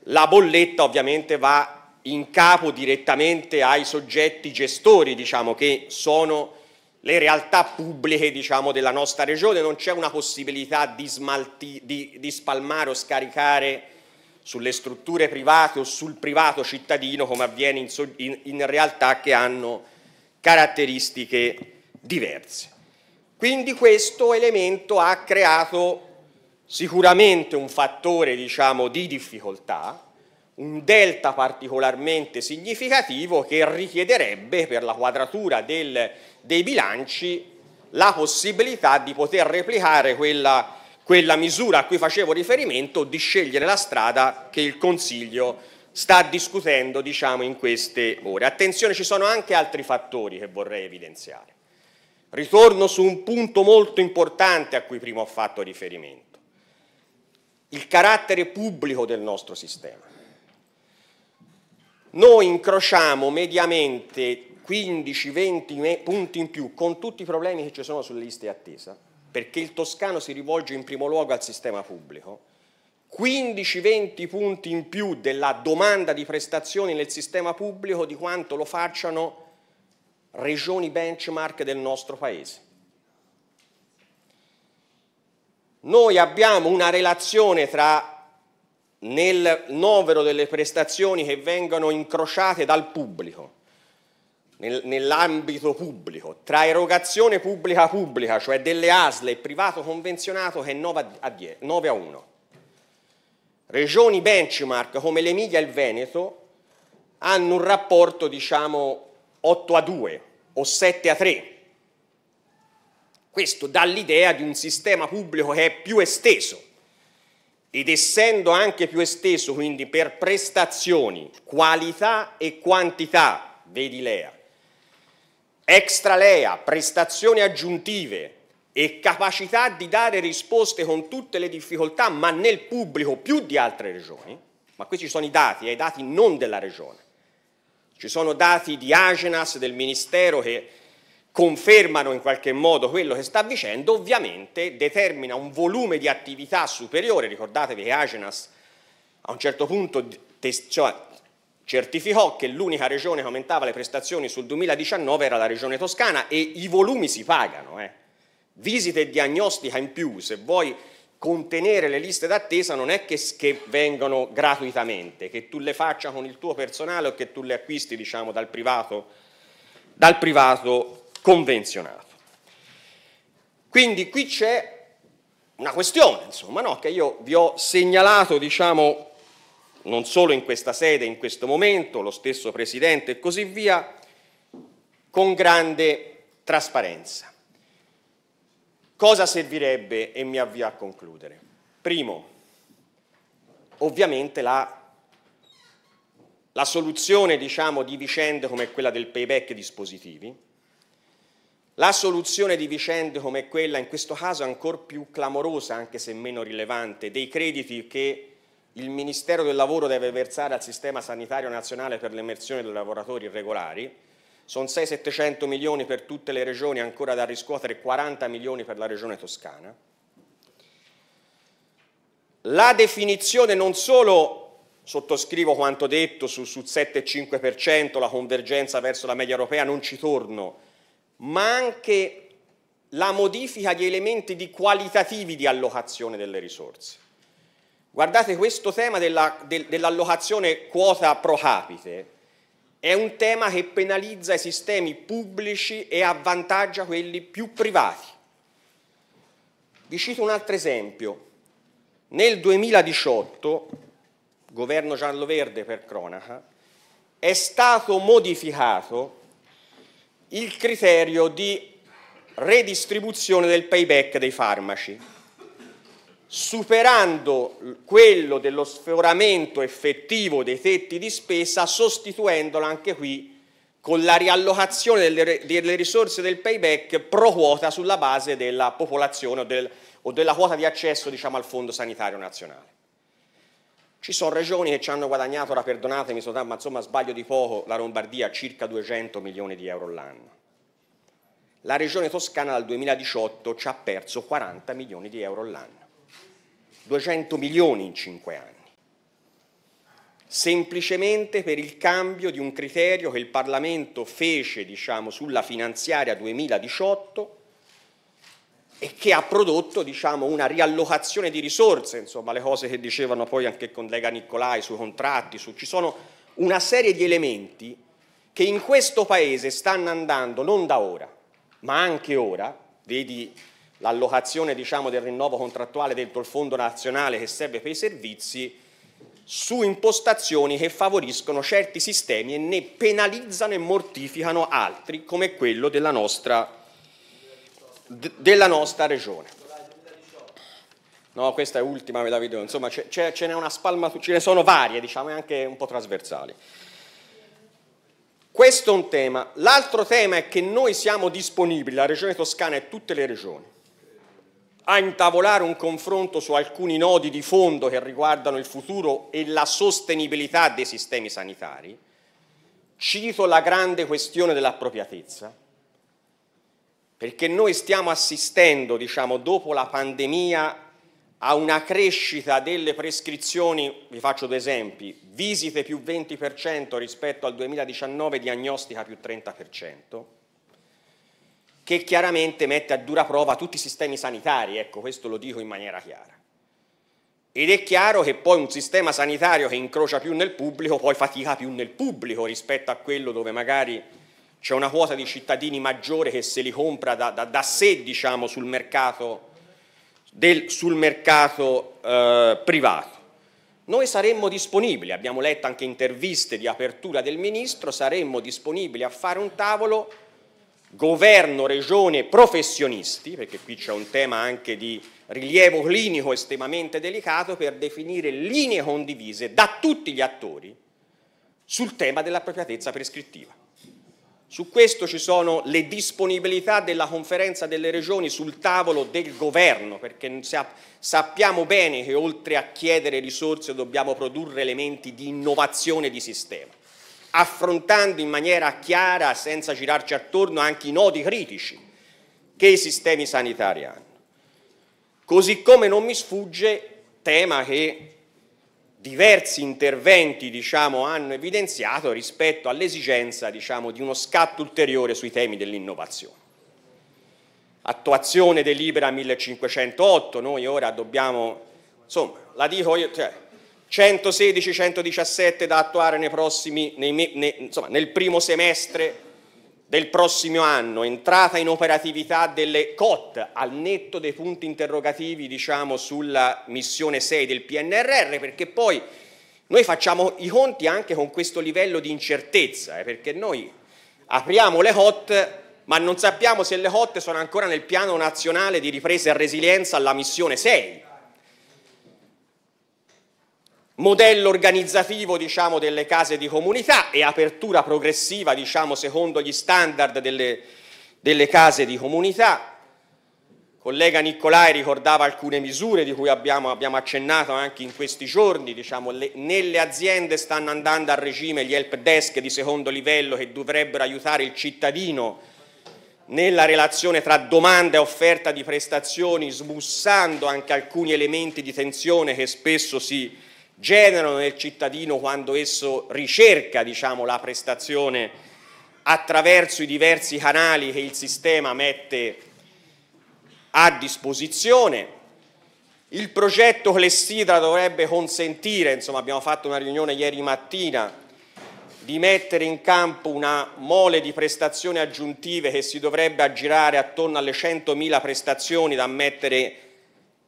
la bolletta ovviamente va in capo direttamente ai soggetti gestori, diciamo, che sono le realtà pubbliche diciamo, della nostra regione, non c'è una possibilità di, smalti, di, di spalmare o scaricare sulle strutture private o sul privato cittadino come avviene in, in, in realtà che hanno caratteristiche diverse. Quindi questo elemento ha creato sicuramente un fattore diciamo, di difficoltà, un delta particolarmente significativo che richiederebbe per la quadratura del, dei bilanci la possibilità di poter replicare quella, quella misura a cui facevo riferimento, di scegliere la strada che il Consiglio sta discutendo diciamo, in queste ore. Attenzione, ci sono anche altri fattori che vorrei evidenziare. Ritorno su un punto molto importante a cui prima ho fatto riferimento, il carattere pubblico del nostro sistema. Noi incrociamo mediamente 15-20 punti in più con tutti i problemi che ci sono sulle liste di attesa, perché il toscano si rivolge in primo luogo al sistema pubblico, 15-20 punti in più della domanda di prestazioni nel sistema pubblico di quanto lo facciano regioni benchmark del nostro paese. Noi abbiamo una relazione tra nel novero delle prestazioni che vengono incrociate dal pubblico, nel, nell'ambito pubblico, tra erogazione pubblica pubblica, cioè delle ASL e privato convenzionato che è 9 a, 9 a 1. Regioni benchmark come l'Emilia e il Veneto hanno un rapporto diciamo 8 a 2 o 7 a 3. Questo dà l'idea di un sistema pubblico che è più esteso ed essendo anche più esteso quindi per prestazioni, qualità e quantità, vedi Lea, extra Lea, prestazioni aggiuntive, e capacità di dare risposte con tutte le difficoltà, ma nel pubblico più di altre regioni, ma questi sono i dati, e eh, i dati non della regione, ci sono dati di Agenas, del Ministero, che confermano in qualche modo quello che sta dicendo, ovviamente determina un volume di attività superiore, ricordatevi che Agenas a un certo punto cioè, certificò che l'unica regione che aumentava le prestazioni sul 2019 era la regione toscana e i volumi si pagano, eh visite diagnostica in più, se vuoi contenere le liste d'attesa non è che, che, vengano gratuitamente, che tu le faccia con il tuo personale o che tu le acquisti diciamo, dal, privato, dal privato convenzionato. Quindi qui c'è una questione, insomma, no? che io vi ho segnalato, diciamo, non solo in questa sede, in questo momento, lo stesso Presidente e così via, con grande trasparenza. Cosa servirebbe? E mi avvio a concludere. Primo, ovviamente la, la soluzione diciamo, di vicende come quella del payback dispositivi, la soluzione di vicende come quella, in questo caso ancora più clamorosa, anche se meno rilevante, dei crediti che il Ministero del Lavoro deve versare al Sistema Sanitario Nazionale per l'emersione dei lavoratori irregolari, sono 6-700 milioni per tutte le regioni ancora da riscuotere, 40 milioni per la regione toscana. La definizione non solo sottoscrivo quanto detto sul su 7,5%, la convergenza verso la media europea, non ci torno, ma anche la modifica di elementi di qualitativi di allocazione delle risorse. Guardate questo tema dell'allocazione quota pro capite è un tema che penalizza i sistemi pubblici e avvantaggia quelli più privati. Vi cito un altro esempio. Nel 2018, governo giallo-verde per cronaca, è stato modificato il criterio di redistribuzione del payback dei farmaci superando quello dello sforamento effettivo dei tetti di spesa, sostituendolo anche qui con la riallocazione delle, risorse del payback pro quota sulla base della popolazione o, del, o della quota di accesso diciamo, al Fondo Sanitario Nazionale. Ci sono regioni che ci hanno guadagnato, ora perdonatemi, ma insomma sbaglio di poco, la Lombardia circa 200 milioni di euro l'anno. La regione toscana dal 2018 ci ha perso 40 milioni di euro l'anno. 200 milioni in 5 anni, semplicemente per il cambio di un criterio che il Parlamento fece diciamo, sulla finanziaria 2018 e che ha prodotto diciamo, una riallocazione di risorse, insomma le cose che dicevano poi anche il collega Nicolai sui contratti, su, ci sono una serie di elementi che in questo Paese stanno andando non da ora, ma anche ora, vedi l'allocazione diciamo, del rinnovo contrattuale dentro il fondo nazionale che serve per i servizi su impostazioni che favoriscono certi sistemi e ne penalizzano e mortificano altri come quello della nostra, della nostra regione. No, questa è l'ultima, ve la vedo, insomma ce, ce, ce n'è una spalmatura, ce ne sono varie, diciamo, e anche un po' trasversali. Questo è un tema. L'altro tema è che noi siamo disponibili, la Regione Toscana e tutte le regioni, a intavolare un confronto su alcuni nodi di fondo che riguardano il futuro e la sostenibilità dei sistemi sanitari, cito la grande questione dell'appropriatezza, perché noi stiamo assistendo, diciamo, dopo la pandemia a una crescita delle prescrizioni, vi faccio due esempi, visite più 20% rispetto al 2019, diagnostica più 30%, che chiaramente mette a dura prova tutti i sistemi sanitari, ecco questo lo dico in maniera chiara. Ed è chiaro che poi un sistema sanitario che incrocia più nel pubblico poi fatica più nel pubblico rispetto a quello dove magari c'è una quota di cittadini maggiore che se li compra da, da, da sé diciamo, sul mercato, del, sul mercato eh, privato. Noi saremmo disponibili, abbiamo letto anche interviste di apertura del Ministro, saremmo disponibili a fare un tavolo governo, regione, professionisti, perché qui c'è un tema anche di rilievo clinico estremamente delicato, per definire linee condivise da tutti gli attori sul tema dell'appropriatezza prescrittiva. Su questo ci sono le disponibilità della conferenza delle regioni sul tavolo del governo, perché sappiamo bene che oltre a chiedere risorse dobbiamo produrre elementi di innovazione di sistema affrontando in maniera chiara, senza girarci attorno, anche i nodi critici che i sistemi sanitari hanno. Così come non mi sfugge tema che diversi interventi diciamo, hanno evidenziato rispetto all'esigenza diciamo, di uno scatto ulteriore sui temi dell'innovazione. Attuazione delibera 1508, noi ora dobbiamo, insomma, la dico io, cioè, 116-117 da attuare nei prossimi, nei, ne, insomma, nel primo semestre del prossimo anno, entrata in operatività delle COT al netto dei punti interrogativi diciamo, sulla missione 6 del PNRR, perché poi noi facciamo i conti anche con questo livello di incertezza, eh, perché noi apriamo le COT ma non sappiamo se le COT sono ancora nel piano nazionale di ripresa e resilienza alla missione 6 modello organizzativo diciamo, delle case di comunità e apertura progressiva diciamo, secondo gli standard delle, delle case di comunità. Il collega Nicolai ricordava alcune misure di cui abbiamo, abbiamo accennato anche in questi giorni, diciamo, le, nelle aziende stanno andando a regime gli help desk di secondo livello che dovrebbero aiutare il cittadino nella relazione tra domanda e offerta di prestazioni, smussando anche alcuni elementi di tensione che spesso si, generano nel cittadino quando esso ricerca diciamo, la prestazione attraverso i diversi canali che il sistema mette a disposizione. Il progetto Clessidra dovrebbe consentire, insomma abbiamo fatto una riunione ieri mattina, di mettere in campo una mole di prestazioni aggiuntive che si dovrebbe aggirare attorno alle 100.000 prestazioni da mettere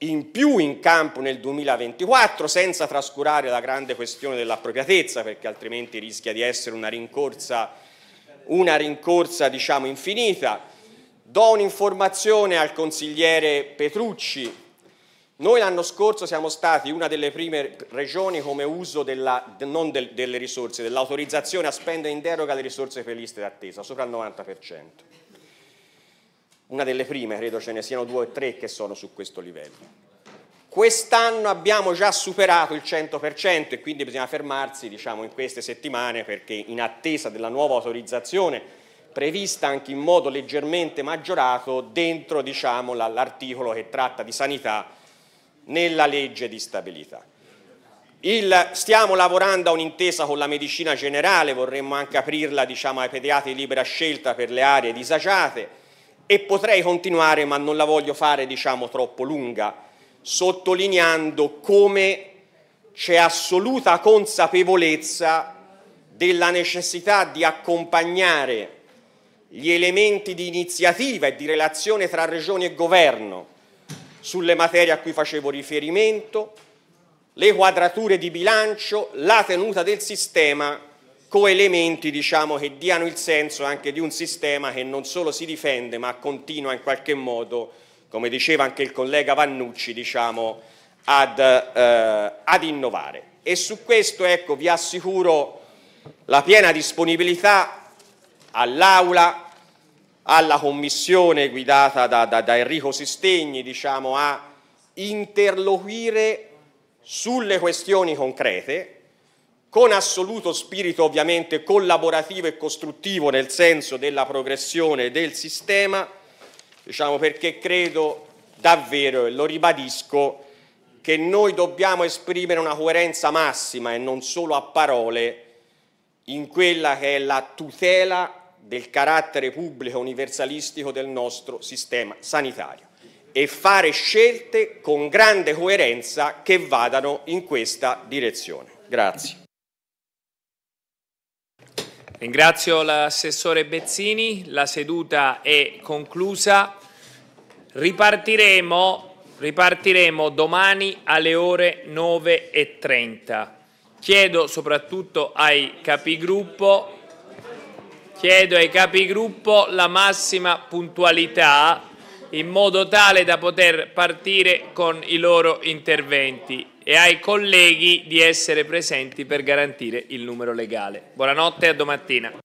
in più in campo nel 2024 senza trascurare la grande questione dell'appropriatezza perché altrimenti rischia di essere una rincorsa, una rincorsa diciamo infinita. Do un'informazione al consigliere Petrucci. Noi l'anno scorso siamo stati una delle prime regioni come uso della, non del, delle risorse, dell'autorizzazione a spendere in deroga le risorse per liste d'attesa, sopra il 90% una delle prime, credo ce ne siano due o tre che sono su questo livello. Quest'anno abbiamo già superato il 100% e quindi bisogna fermarsi diciamo, in queste settimane perché in attesa della nuova autorizzazione prevista anche in modo leggermente maggiorato dentro diciamo, l'articolo che tratta di sanità nella legge di stabilità. Il, stiamo lavorando a un'intesa con la medicina generale, vorremmo anche aprirla diciamo, ai pediatri di libera scelta per le aree disagiate, e potrei continuare ma non la voglio fare diciamo troppo lunga, sottolineando come c'è assoluta consapevolezza della necessità di accompagnare gli elementi di iniziativa e di relazione tra regione e governo sulle materie a cui facevo riferimento, le quadrature di bilancio, la tenuta del sistema coelementi diciamo, che diano il senso anche di un sistema che non solo si difende ma continua in qualche modo, come diceva anche il collega Vannucci, diciamo, ad, eh, ad, innovare. E su questo ecco, vi assicuro la piena disponibilità all'Aula, alla Commissione guidata da, da, da Enrico Sistegni diciamo, a interloquire sulle questioni concrete con assoluto spirito ovviamente collaborativo e costruttivo nel senso della progressione del sistema, diciamo perché credo davvero, e lo ribadisco, che noi dobbiamo esprimere una coerenza massima e non solo a parole in quella che è la tutela del carattere pubblico universalistico del nostro sistema sanitario e fare scelte con grande coerenza che vadano in questa direzione. Grazie. Ringrazio l'assessore Bezzini, la seduta è conclusa. Ripartiremo, ripartiremo domani alle ore 9.30. Chiedo soprattutto ai capigruppo chiedo ai capigruppo la massima puntualità in modo tale da poter partire con i loro interventi e ai colleghi di essere presenti per garantire il numero legale. Buonanotte e a domattina.